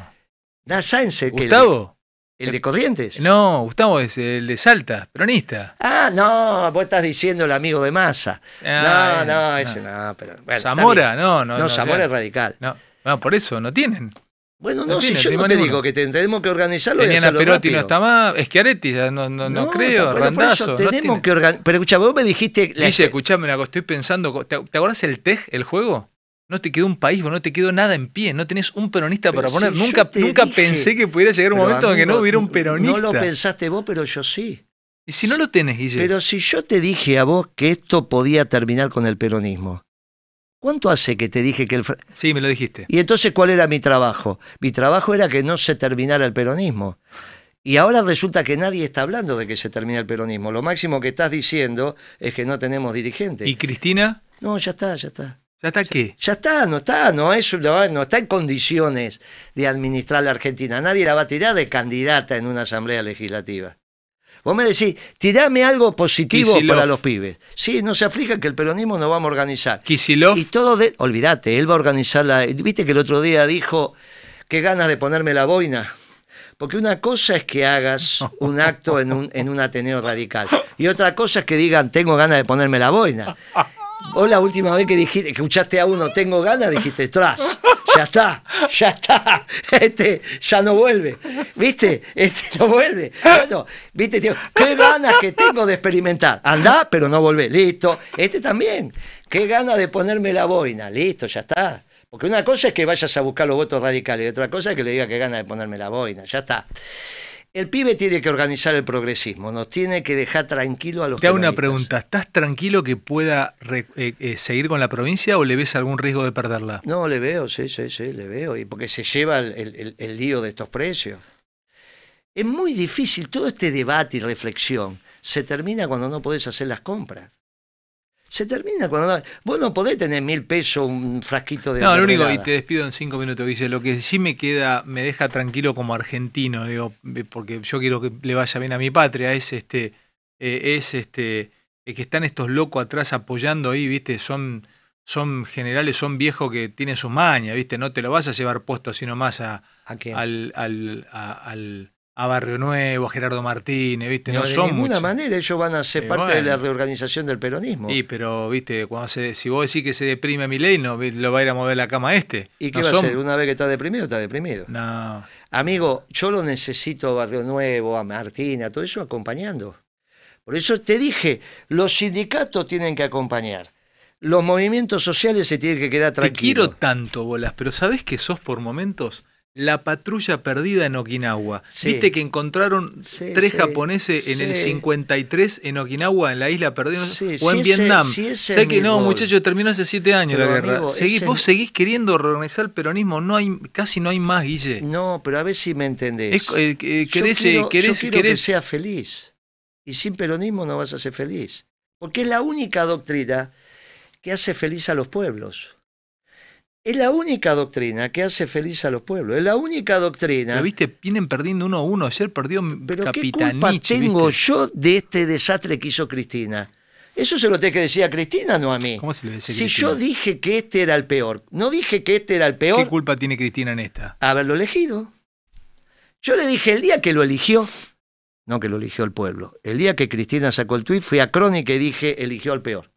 Sáenz el ¿Gustavo? ¿El de Corrientes? No, Gustavo es el de Salta, peronista. Ah, no, vos estás diciendo el amigo de Massa. Ah, no, no, eh, ese no. Pero, Zamora, no, no. No, Zamora es radical. No. Ah, por eso, no tienen. Bueno, no, si yo no te digo que tenemos que organizarlo. Tenían y a Perotti, no está más. que no, no, no creo. Randazzo No tenemos que organizar. Pero escucha, vos me dijiste. La... Guille, escuchame estoy pensando. ¿Te, acordás el TEG, el juego? No te quedó un país, vos no te quedó nada en pie, no tenés un peronista para poner. nunca pensé que pudiera llegar un momento en que no hubiera un peronista. No lo pensaste vos, pero yo sí. ¿Y si no lo tenés, Guille? Pero si yo te dije a vos que esto podía terminar con el peronismo, ¿Cuánto hace que te dije que el... Sí, me lo dijiste. Y entonces, ¿cuál era mi trabajo? Mi trabajo era que no se terminara el peronismo. Y ahora resulta que nadie está hablando de que se termine el peronismo. Lo máximo que estás diciendo es que no tenemos dirigentes. ¿Y Cristina? No, ya está, ya está. ¿Ya está qué? Ya, está, no está, no, es, no está en condiciones de administrar la Argentina. Nadie la va a tirar de candidata en una asamblea legislativa. Vos me decís, tirame algo positivo para los pibes. Sí, no se aflijan que el peronismo no vamos a organizar. Y todo de. Olvídate, él va a organizar la. Viste que el otro día dijo, qué ganas de ponerme la boina. Porque una cosa es que hagas un acto en un, en un Ateneo radical. Y otra cosa es que digan, tengo ganas de ponerme la boina. Vos la última vez que dijiste, escuchaste a uno, tengo ganas, dijiste, tras, ya está, ya está, este, ya no vuelve, ¿viste? Este no vuelve. Bueno, ¿viste, Qué ganas que tengo de experimentar. Andá, pero no volvé, listo. Este también, qué ganas de ponerme la boina, listo, ya está. Porque una cosa es que vayas a buscar los votos radicales y otra cosa es que le diga qué ganas de ponerme la boina, ya está. El pibe tiene que organizar el progresismo, nos tiene que dejar tranquilo a los Te hago una pregunta, ¿estás tranquilo que pueda eh, eh, seguir con la provincia o le ves algún riesgo de perderla? No, le veo, sí, sí, sí, le veo, y porque se lleva el, el lío de estos precios. Es muy difícil, todo este debate y reflexión se termina cuando no podés hacer las compras. Se termina cuando... No, vos no podés tener mil pesos un frasquito de... No, lo único, y te despido en cinco minutos, dice lo que sí me queda, me deja tranquilo como argentino, digo, eh, porque yo quiero que le vaya bien a mi patria, es este, eh, es este, eh, que están estos locos atrás apoyando ahí, viste, son, son generales, son viejos que tienen su mañas, viste, no te lo vas a llevar puesto sino más a, al, al a Barrio Nuevo, a Gerardo Martínez, ¿viste? No, de ninguna manera ellos van a ser parte de la reorganización del peronismo. Sí, pero, ¿viste? cuando Si vos decís que se deprime mi ley, no lo va a ir a mover la cama a este. ¿Y qué va a hacer? Una vez que está deprimido, está deprimido. No. Amigo, yo lo necesito a Barrio Nuevo, a Martínez, a todo eso acompañando. Por eso te dije, los sindicatos tienen que acompañar los movimientos sociales se tienen que quedar tranquilos. Te quiero tanto, Bolas, pero ¿sabés que sos por momentos la patrulla perdida en Okinawa. Viste que encontraron tres japoneses en el 53 en Okinawa, en la isla perdida, o en Vietnam. Sé que no, muchachos, terminó hace siete años la guerra. seguís, vos seguís queriendo reorganizar el peronismo, no hay, casi no hay más, Guille. No, pero a ver si me entendés. que feliz. Y sin peronismo no vas a ser feliz. Porque es la única doctrina que hace feliz a los pueblos. Es la única doctrina que hace feliz a los pueblos. Es la única doctrina. Pero viste, vienen perdiendo uno a uno. Ayer perdió Pero ¿qué culpa tengo yo de este desastre que hizo Cristina? Eso se lo tengo que decir a Cristina, no a mí. ¿Cómo se lo decía Si yo dije que este era el peor, no dije que este era el peor. ¿Qué culpa tiene Cristina en esta? Haberlo elegido. Yo le dije el día que lo eligió, no que lo eligió el pueblo. El día que Cristina sacó el tuit, fui a Crónica y dije eligió al peor.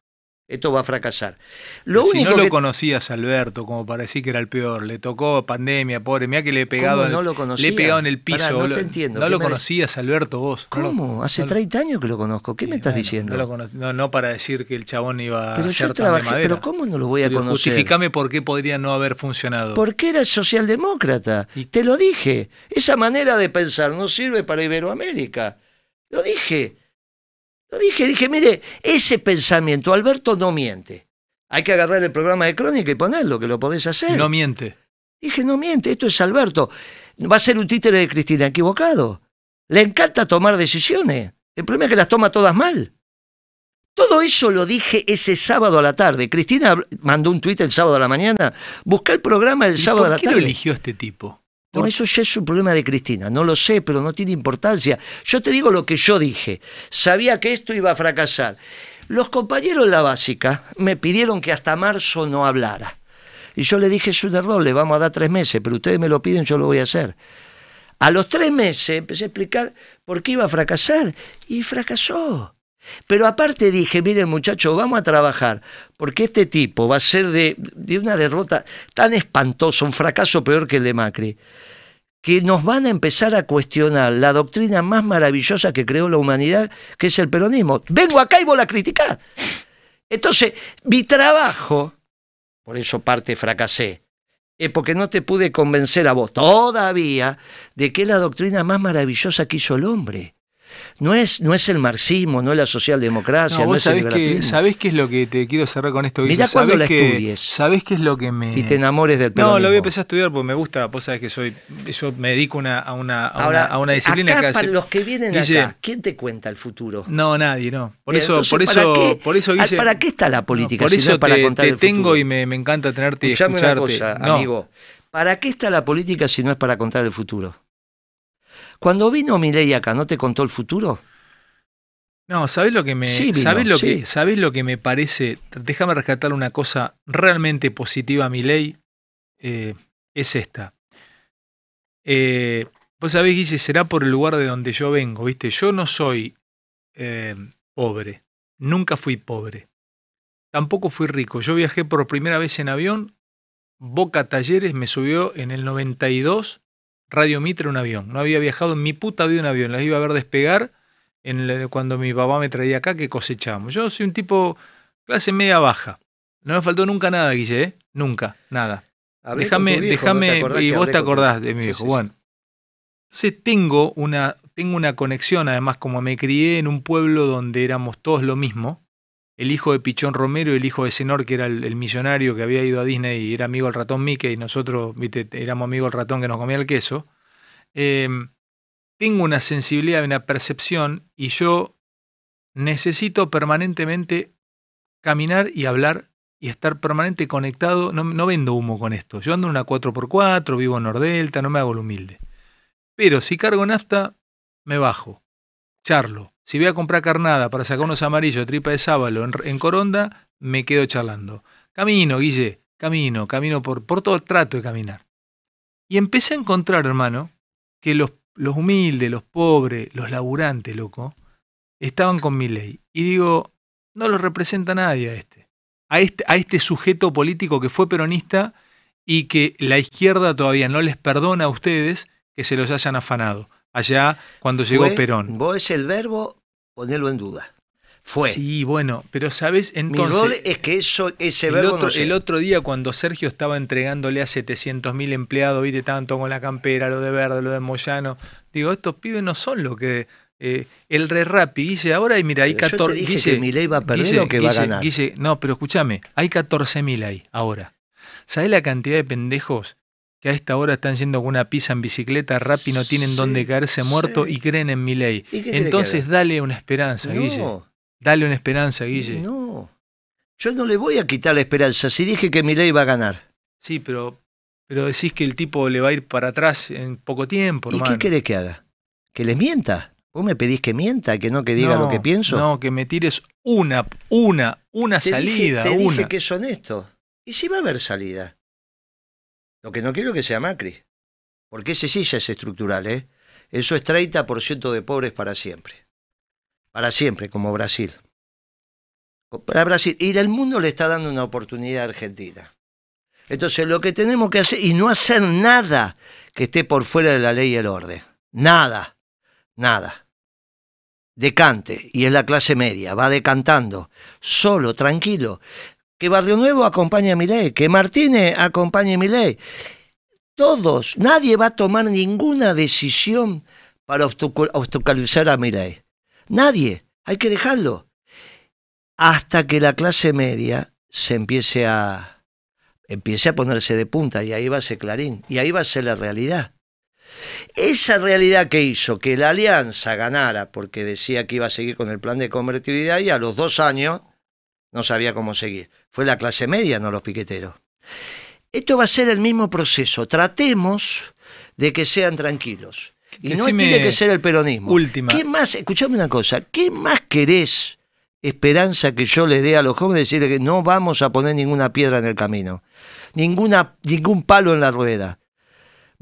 Esto va a fracasar. Lo si no lo conocías, Alberto, como para decir que era el peor, le tocó pandemia, pobre, mira que le he pegado, pegado en el piso. no lo, conocías, Alberto, vos. ¿Cómo? Hace 30 años que lo conozco. ¿Qué me estás diciendo? No, para decir que el chabón iba a Pero yo trabajé, Pero ¿cómo no lo voy a conocer? Justificame por qué podría no haber funcionado. Porque era socialdemócrata. Te lo dije. Esa manera de pensar no sirve para Iberoamérica. Lo dije dije, dije, mire, ese pensamiento, Alberto no miente. Hay que agarrar el programa de crónica y ponerlo, que lo podés hacer. No miente. Dije, no miente, esto es Alberto. Va a ser un títere de Cristina, equivocado. Le encanta tomar decisiones. El problema es que las toma todas mal. Todo eso lo dije ese sábado a la tarde. Cristina mandó un tuit el sábado a la mañana. Busca el programa el sábado a la tarde. ¿Por qué eligió este tipo? eso ya es un problema de Cristina, no lo sé, pero no tiene importancia. Yo te digo lo que yo dije, sabía que esto iba a fracasar. Los compañeros de la básica me pidieron que hasta marzo no hablara. Y yo le dije, es un error, le vamos a dar tres meses, pero ustedes me lo piden, yo lo voy a hacer. A los tres meses empecé a explicar por qué iba a fracasar y fracasó. Pero aparte dije, miren muchachos, vamos a trabajar, porque este tipo va a ser de, de, una derrota tan espantosa, un fracaso peor que el de Macri, que nos van a empezar a cuestionar la doctrina más maravillosa que creó la humanidad, que es el peronismo. Vengo acá y voy a criticar. Entonces, mi trabajo, por eso parte fracasé, es porque no te pude convencer a vos todavía de que es la doctrina más maravillosa que hizo el hombre. No es, no es el marxismo, no es la socialdemocracia, no, es el que, ¿Sabés qué es lo que te quiero cerrar con esto? Mirá cuando la estudies. ¿Sabés qué es lo que me...? Y te enamores del peronismo. No, lo voy a empezar a estudiar porque me gusta, vos sabés que soy... Yo me dedico a, una, a, una, a, una, disciplina... Acá, que para los que vienen acá, ¿quién te cuenta el futuro? No, nadie, no. Por eso, por eso, ¿para qué, por eso ah, ¿Para qué está la política? por eso si no es para contar te tengo y me, encanta tenerte y escucharte. Una amigo. ¿Para qué está la política si no es para contar el futuro? Cuando vino Milei acá, ¿no te contó el futuro? No, ¿sabés lo que me lo que lo que me parece? Déjame rescatar una cosa realmente positiva a Milei eh, es esta. Eh, Vos sabés, Guille, será por el lugar de donde yo vengo, ¿viste? Yo no soy eh, pobre, nunca fui pobre, tampoco fui rico. Yo viajé por primera vez en avión, Boca Talleres me subió en el 92 Radio Mitre un avión. No había viajado en mi puta vida un avión. Las iba a ver despegar cuando mi papá me traía acá que cosechamos. Yo soy un tipo clase media baja. No me faltó nunca nada, Guille, ¿eh? Nunca, nada. déjame, déjame, y vos te acordás de mi viejo. Bueno, entonces tengo una, tengo una conexión, además, como me crié en un pueblo donde éramos todos lo mismo, el hijo de Pichón Romero y el hijo de Senor, que era el, millonario que había ido a Disney y era amigo del ratón Mickey, y nosotros éramos amigos del ratón que nos comía el queso, em, tengo una sensibilidad, una percepción, y yo necesito permanentemente caminar y hablar y estar permanente conectado. No, no vendo humo con esto. Yo ando en una 4x4, vivo en Nordelta, no me hago lo humilde. Pero si cargo nafta, me bajo, charlo, si voy a comprar carnada para sacar unos amarillos de tripa de sábalo en, Coronda, me quedo charlando. Camino, Guille, camino, camino por, por todo, trato de caminar. Y empecé a encontrar, hermano, que los, los humildes, los pobres, los laburantes, loco, estaban con mi ley. Y digo, no lo representa nadie este. A este, a este sujeto político que fue peronista y que la izquierda todavía no les perdona a ustedes que se los hayan afanado allá cuando llegó Perón. Vos es el verbo ponerlo en duda. Fue. Sí, bueno, pero ¿sabés? entonces. Mi rol es que eso, ese el verbo. el otro día, cuando Sergio estaba entregándole a 700.000 empleados, viste tanto con la campera, lo de verde, lo de Moyano, digo, estos pibes no son lo que. Eh, el re rapi, dice ahora, y mira, hay 14. Dice mi va a perder que va a ganar. no, pero escúchame, hay 14.000 ahí ahora. ¿Sabés la cantidad de pendejos que a esta hora están yendo con una pizza en bicicleta, rápido, no tienen dónde caerse muerto y creen en mi ley. Entonces dale una esperanza, Guille. Dale una esperanza, Guille. No. Yo no le voy a quitar la esperanza. Si dije que mi ley va a ganar. Sí, pero, pero decís que el tipo le va a ir para atrás en poco tiempo, ¿Y qué querés que haga? ¿Que le mienta? ¿Vos me pedís que mienta, que no que diga lo que pienso? No, que me tires una, una, una salida. te dije que es honesto. ¿Y si va a haber salida? Lo que no quiero es que sea Macri, porque ese sí ya es estructural, ¿eh? Eso es 30% de pobres para siempre. Para siempre, como Brasil. Para Brasil. Y el mundo le está dando una oportunidad a Argentina. Entonces, lo que tenemos que hacer, y no hacer nada que esté por fuera de la ley y el orden. Nada. Nada. Decante. Y es la clase media. Va decantando. Solo, tranquilo que Barrio Nuevo acompañe a Milei, que Martínez acompañe a Milei. Todos, nadie va a tomar ninguna decisión para obstaculizar a Milei. Nadie, hay que dejarlo. Hasta que la clase media se empiece a empiece a ponerse de punta y ahí va a ser Clarín y ahí va a ser la realidad. Esa realidad que hizo que la alianza ganara, porque decía que iba a seguir con el plan de convertibilidad y a los dos años no sabía cómo seguir. Fue la clase media, no los piqueteros. Esto va a ser el mismo proceso. Tratemos de que sean tranquilos. Y no tiene que ser el peronismo. Última. ¿Qué más? Escuchame una cosa. ¿Qué más querés, Esperanza, que yo le dé a los jóvenes decirle que no vamos a poner ninguna piedra en el camino? Ninguna, ningún palo en la rueda.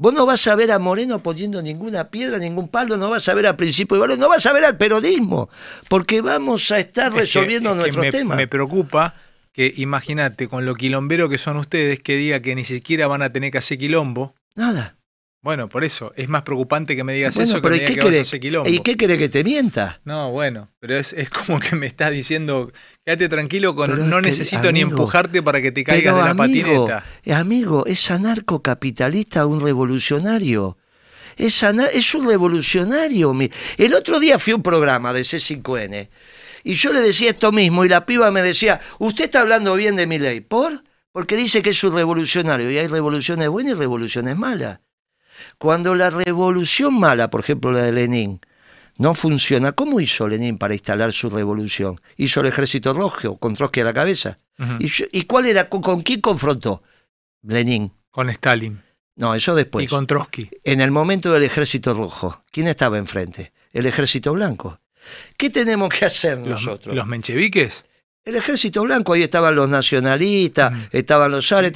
Vos no vas a ver a Moreno poniendo ninguna piedra, ningún palo, no vas a ver al Principio Valor, no vas a ver al periodismo, porque vamos a estar resolviendo nuestro nuestros me, temas. Me preocupa que, imagínate, con lo quilombero que son ustedes, que diga que ni siquiera van a tener que hacer quilombo. Nada. Bueno, por eso, es más preocupante que me digas eso pero que me que ese quilombo. ¿Y qué quiere que te mienta? No, bueno, pero es, como que me estás diciendo, quédate tranquilo con no necesito ni empujarte para que te caigas de la patineta. Amigo, es anarcocapitalista un revolucionario. Es, es un revolucionario. El otro día fui a un programa de C5N y yo le decía esto mismo y la piba me decía, usted está hablando bien de mi ley. ¿Por? Porque dice que es un revolucionario y hay revoluciones buenas y revoluciones malas. Cuando la revolución mala, por ejemplo la de Lenin, no funciona, ¿cómo hizo Lenin para instalar su revolución? Hizo el ejército rojo, con Trotsky a la cabeza. ¿Y, cuál era, con, quién confrontó Lenin? Con Stalin. No, eso después. Y con Trotsky. En el momento del ejército rojo, ¿quién estaba enfrente? El ejército blanco. ¿Qué tenemos que hacer nosotros? ¿Los mencheviques? El ejército blanco, ahí estaban los nacionalistas, estaban los zares,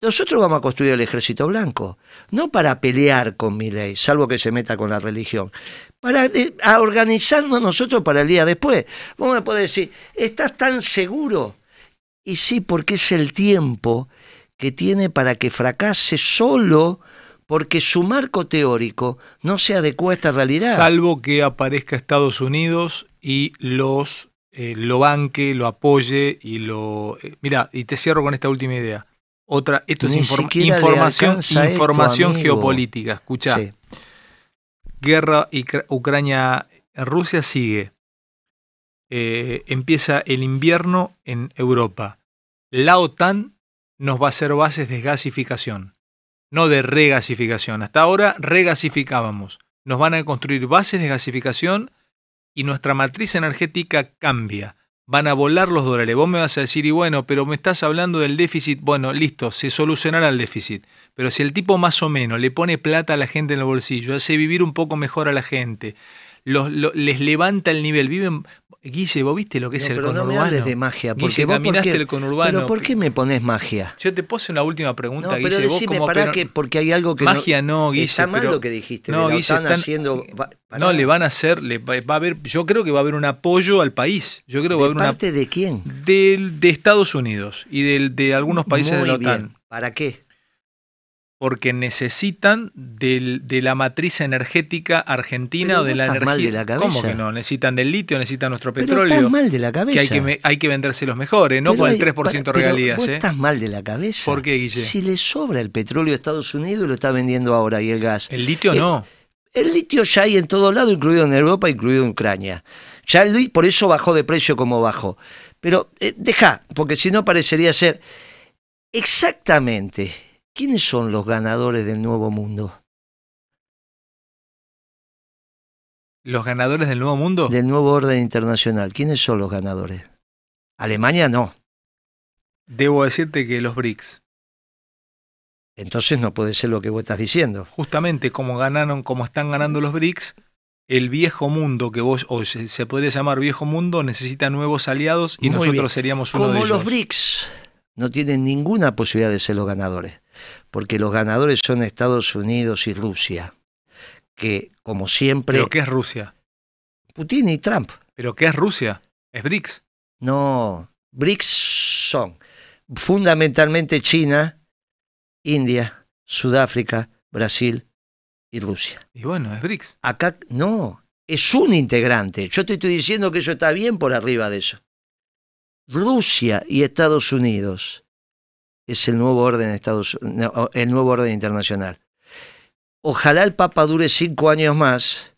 nosotros vamos a construir el ejército blanco, no para pelear con mi ley, salvo que se meta con la religión, para eh, a organizarnos nosotros para el día después. Vamos me poder decir, ¿estás tan seguro? Y sí, porque es el tiempo que tiene para que fracase solo porque su marco teórico no se adecua a esta realidad. Salvo que aparezca Estados Unidos y los eh, lo banque, lo apoye y lo... Eh, mira, y te cierro con esta última idea otra, esto es información, información geopolítica, escucha. Guerra Ucrania-Rusia sigue. Eh, empieza el invierno en Europa. La OTAN nos va a hacer bases de gasificación, no de regasificación. Hasta ahora regasificábamos. Nos van a construir bases de gasificación y nuestra matriz energética cambia van a volar los dólares. Vos me vas a decir, y bueno, pero me estás hablando del déficit. Bueno, listo, se solucionará el déficit. Pero si el tipo más o menos le pone plata a la gente en el bolsillo, hace vivir un poco mejor a la gente, les levanta el nivel, viven Guille, vos viste lo que es el pero conurbano. No me hables de magia, porque vos caminaste el conurbano. Pero ¿por qué me pones magia? Yo te puse una última pregunta, no, pero decime, vos como, porque hay algo que magia no, Guille, está mal lo que dijiste. No, Guille, están, haciendo. Eh, no, le van a hacer, va, a haber, yo creo que va a haber un apoyo al país. Yo creo va a haber parte de quién? Del, de Estados Unidos y del, de algunos países de la OTAN. Bien. ¿Para qué? porque necesitan de la matriz energética argentina o de la energía. Mal de la cabeza. ¿Cómo que no? Necesitan del litio, necesitan nuestro petróleo. Pero estás mal de la cabeza. Que hay que, venderse los mejores, no con el 3% regalías. ¿eh? Estás mal de la cabeza. ¿Por qué, Guille? Si le sobra el petróleo a Estados Unidos y lo está vendiendo ahora y el gas. El litio eh, no. El litio ya hay en todo lado, incluido en Europa, incluido en Ucrania. Ya por eso bajó de precio como bajó. Pero eh, deja, porque si no parecería ser exactamente ¿quiénes son los ganadores del Nuevo Mundo? ¿Los ganadores del Nuevo Mundo? Del Nuevo Orden Internacional. ¿Quiénes son los ganadores? Alemania no. Debo decirte que los BRICS. Entonces no puede ser lo que vos estás diciendo. Justamente como ganaron, como están ganando los BRICS, el viejo mundo que vos, o se, podría llamar viejo mundo, necesita nuevos aliados y nosotros seríamos uno de ellos. Como los BRICS no tienen ninguna posibilidad de ser los ganadores porque los ganadores son Estados Unidos y Rusia, que como siempre... ¿Pero qué es Rusia? Putin y Trump. ¿Pero qué es Rusia? ¿Es BRICS? No, BRICS son fundamentalmente China, India, Sudáfrica, Brasil y Rusia. Y bueno, es BRICS. Acá no, es un integrante. Yo te estoy diciendo que eso está bien por arriba de eso. Rusia y Estados Unidos es el nuevo orden, Estados, el nuevo orden internacional. Ojalá el Papa dure cinco años más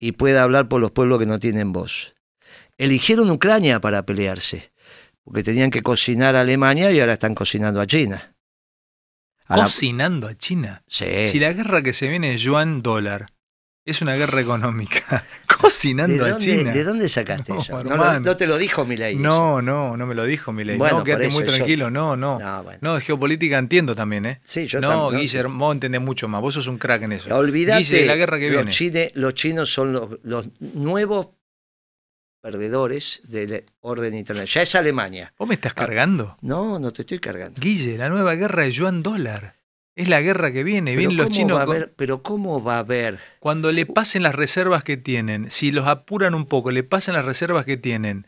y pueda hablar por los pueblos que no tienen voz. Eligieron Ucrania para pelearse, porque tenían que cocinar a Alemania y ahora están cocinando a China. ¿Cocinando a China? Sí. Si la guerra que se viene es yuan dólar. Es una guerra económica. Cocinando a China. ¿De dónde sacaste eso? No, te lo dijo Milei. No, no, no me lo dijo Milei. Bueno, no, quédate muy tranquilo. No, no. No, de geopolítica entiendo también, ¿eh? Sí, yo No, Guillermo, entendés mucho más. Vos sos un crack en eso. Olvídate. Guille, la guerra que los viene. los chinos son los, nuevos perdedores del orden internacional. Ya es Alemania. ¿Vos me estás ah, cargando? No, no te estoy cargando. Guille, la nueva guerra es yuan dólar. Es la guerra que viene, pero los chinos. Va a pero ¿cómo va a haber? Cuando le pasen las reservas que tienen, si los apuran un poco, le pasen las reservas que tienen,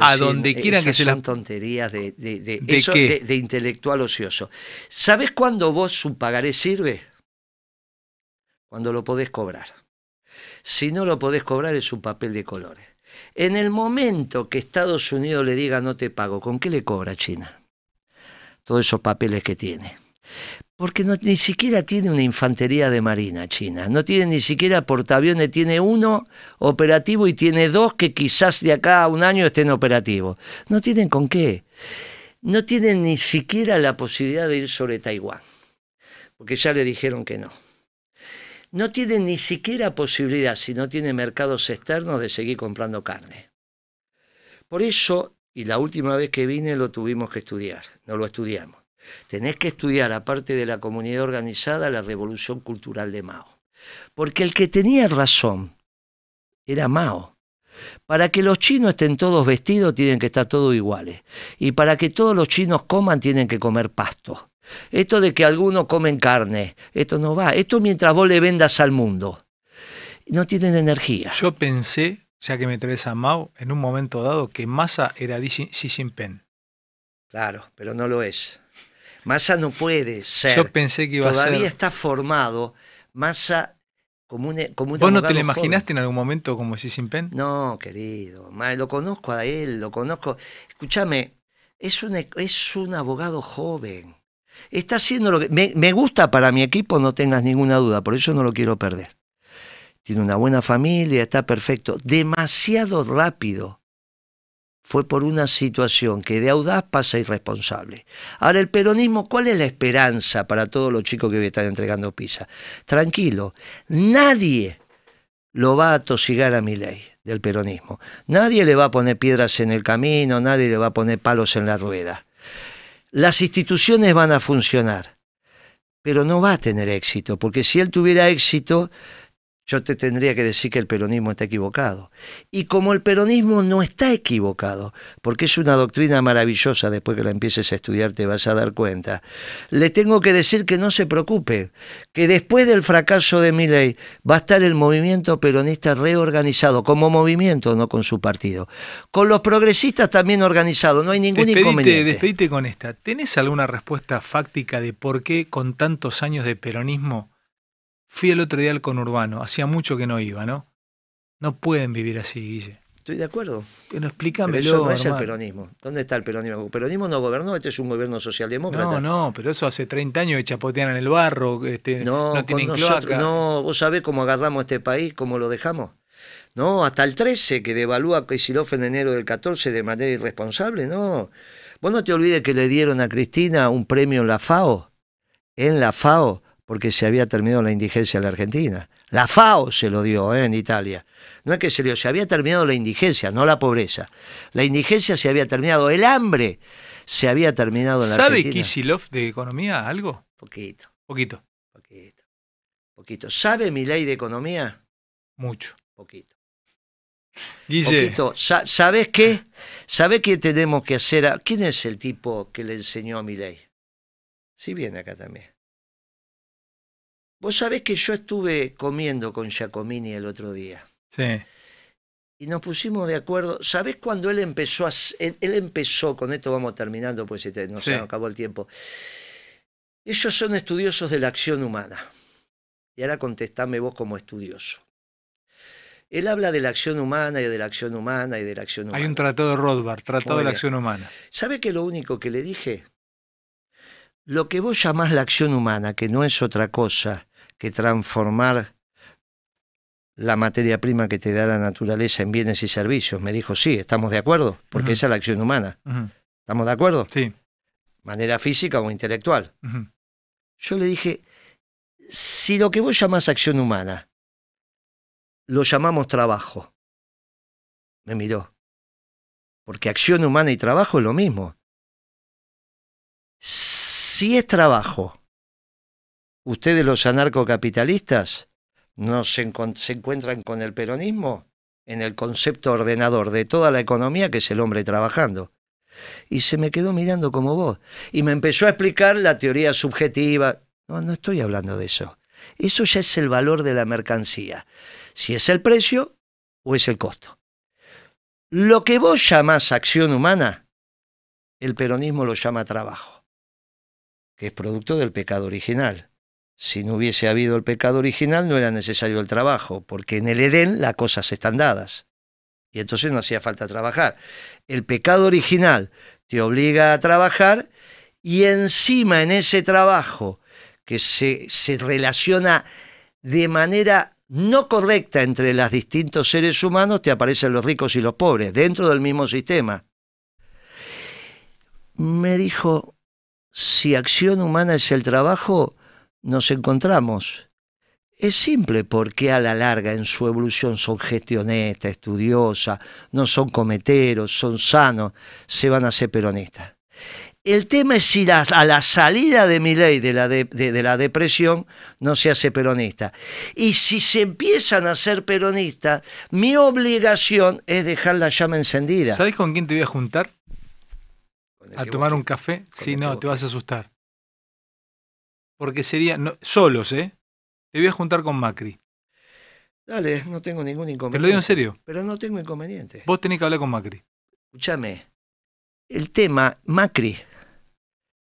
a donde eh, quieran que se las... Son tonterías de, de, eso, de, intelectual ocioso. ¿Sabes cuándo vos su pagaré sirve? Cuando lo podés cobrar. Si no lo podés cobrar es un papel de colores. En el momento que Estados Unidos le diga no te pago, ¿con qué le cobra China? Todos esos papeles que tiene. Porque no, ni siquiera tiene una infantería de marina china, no tiene ni siquiera portaaviones, tiene uno operativo y tiene dos que quizás de acá a un año estén operativos. No tienen con qué. No tienen ni siquiera la posibilidad de ir sobre Taiwán, porque ya le dijeron que no. No tienen ni siquiera posibilidad, si no tiene mercados externos, de seguir comprando carne. Por eso, y la última vez que vine lo tuvimos que estudiar, no lo estudiamos Tenés que estudiar, aparte de la comunidad organizada, la revolución cultural de Mao. Porque el que tenía razón era Mao. Para que los chinos estén todos vestidos tienen que estar todos iguales. Y para que todos los chinos coman tienen que comer pasto. Esto de que algunos comen carne, esto no va. Esto mientras vos le vendas al mundo. No tienen energía. Yo pensé, ya que me traes a Mao, en un momento dado que masa era Xi Jinping. Claro, pero no lo es. Massa no puede ser. Yo pensé que iba a ser. Todavía está formado. Massa como un, como ¿Vos no te lo imaginaste en algún momento como sin pen? No, querido. lo conozco a él, lo conozco. Escúchame, es un, es un abogado joven. Está haciendo lo que. me, gusta para mi equipo, no tengas ninguna duda, por eso no lo quiero perder. Tiene una buena familia, está perfecto. Demasiado rápido fue por una situación que de audaz pasa irresponsable. Ahora, el peronismo, ¿cuál es la esperanza para todos los chicos que están entregando pizza? Tranquilo, nadie lo va a tosigar a mi ley del peronismo. Nadie le va a poner piedras en el camino, nadie le va a poner palos en la rueda. Las instituciones van a funcionar, pero no va a tener éxito, porque si él tuviera éxito, yo te tendría que decir que el peronismo está equivocado. Y como el peronismo no está equivocado, porque es una doctrina maravillosa, después que la empieces a estudiar te vas a dar cuenta, le tengo que decir que no se preocupe, que después del fracaso de mi va a estar el movimiento peronista reorganizado, como movimiento, no con su partido. Con los progresistas también organizado, no hay ningún inconveniente. Despedite con esta. ¿Tenés alguna respuesta fáctica de por qué con tantos años de peronismo Fui el otro día al conurbano, hacía mucho que no iba, ¿no? No pueden vivir así, Guille. Estoy de acuerdo. Pero Pero eso no es el peronismo. ¿Dónde está el peronismo? El peronismo no gobernó, este es un gobierno socialdemócrata. No, no, pero eso hace 30 años que chapotean en el barro, este, no, no tienen cloaca. No, vos sabés cómo agarramos este país, cómo lo dejamos. No, hasta el 13 que devalúa Kicillof en enero del 14 de manera irresponsable, no. Vos no te olvides que le dieron a Cristina un premio en la FAO, en la FAO, porque se había terminado la indigencia en la Argentina. La FAO se lo dio eh, en Italia. No es que se dio, se había terminado la indigencia, no la pobreza. La indigencia se había terminado, el hambre se había terminado en la ¿Sabe Argentina. ¿Sabe Kisilov de economía algo? Poquito. Poquito. Poquito. Poquito. ¿Sabe mi ley de economía? Mucho. Poquito. ¿Sabes qué? ¿Sabes qué tenemos que hacer? ¿Quién es el tipo que le enseñó a mi ley? Si sí, viene acá también. Vos sabés que yo estuve comiendo con Giacomini el otro día. Sí. Y nos pusimos de acuerdo. ¿Sabés cuando él empezó a, él, empezó, con esto vamos terminando, pues este, no se nos acabó el tiempo. Ellos son estudiosos de la acción humana. Y ahora contestame vos como estudioso. Él habla de la acción humana y de la acción humana y de la acción humana. Hay un tratado de Rothbard, tratado de la acción humana. ¿Sabe que lo único que le dije? Lo que vos llamás la acción humana, que no es otra cosa que transformar la materia prima que te da la naturaleza en bienes y servicios. Me dijo, sí, estamos de acuerdo, porque esa es la acción humana. ¿Estamos de acuerdo? Sí. Manera física o intelectual. Yo le dije, si lo que vos llamás acción humana, lo llamamos trabajo. Me miró. Porque acción humana y trabajo es lo mismo. Si es trabajo, ustedes los anarcocapitalistas ¿no se encuentran con el peronismo en el concepto ordenador de toda la economía que es el hombre trabajando. Y se me quedó mirando como vos. Y me empezó a explicar la teoría subjetiva. No, no estoy hablando de eso. Eso ya es el valor de la mercancía. Si es el precio o es el costo. Lo que vos llamás acción humana, el peronismo lo llama trabajo, que es producto del pecado original si no hubiese habido el pecado original, no era necesario el trabajo, porque en el Edén las cosas están dadas. Y entonces no hacía falta trabajar. El pecado original te obliga a trabajar y encima en ese trabajo que se, se relaciona de manera no correcta entre los distintos seres humanos, te aparecen los ricos y los pobres, dentro del mismo sistema. Me dijo, si acción humana es el trabajo, nos encontramos? Es simple porque a la larga en su evolución son gestionistas, estudiosas, no son cometeros, son sanos, se van a ser peronistas. El tema es si a la salida de mi ley de la, depresión no se hace peronista. Y si se empiezan a ser peronistas, mi obligación es dejar la llama encendida. ¿Sabes con quién te voy a juntar? ¿A tomar un café? Si no, te vas a asustar porque sería no, solos, ¿eh? Te voy a juntar con Macri. Dale, no tengo ningún inconveniente. Te lo digo en serio. Pero no tengo inconveniente. Vos tenés que hablar con Macri. Escúchame, el tema, Macri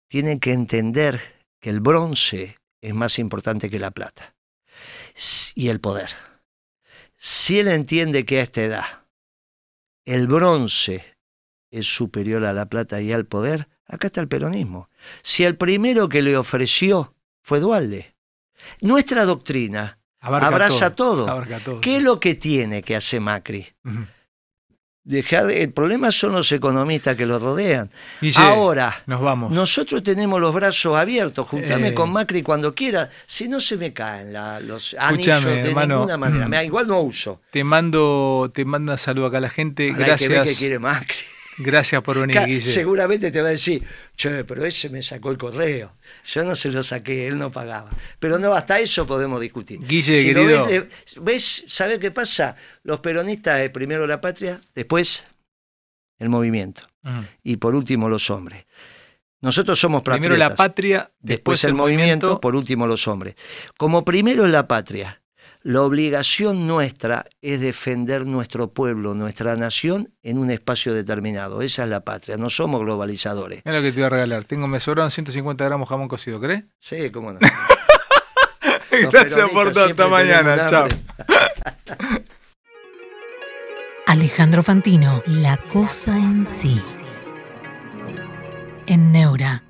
tiene que entender que el bronce es más importante que la plata y el poder. Si él entiende que a esta edad el bronce es superior a la plata y al poder, acá está el peronismo. Si el primero que le ofreció fue Dualde. Nuestra doctrina abraza todo. ¿Qué es lo que tiene que hacer Macri? el problema son los economistas que lo rodean. Ahora, vamos. nosotros tenemos los brazos abiertos, juntame eh. con Macri cuando quiera, si no se me caen los anillos de ninguna manera, mm. igual no uso. Te mando, te manda saludo acá a la gente, gracias. Hay que que quiere Macri. Gracias por venir, Guille. Seguramente te va a decir, che, pero ese me sacó el correo. Yo no se lo saqué, él no pagaba. Pero no, hasta eso podemos discutir. Guille, Ves, ¿sabes qué pasa? Los peronistas, es eh, primero la patria, después el movimiento. Mm. Y por último los hombres. Nosotros somos Primero la patria, después, el, movimiento, por último los hombres. Como primero la patria, la obligación nuestra es defender nuestro pueblo, nuestra nación en un espacio determinado. Esa es la patria. No somos globalizadores. Es lo que te iba a regalar. Tengo, me sobraron 150 gramos jamón cocido, ¿crees? Sí, cómo no. Gracias por todo. Hasta mañana. Chao. Alejandro Fantino, La cosa en sí. En Neura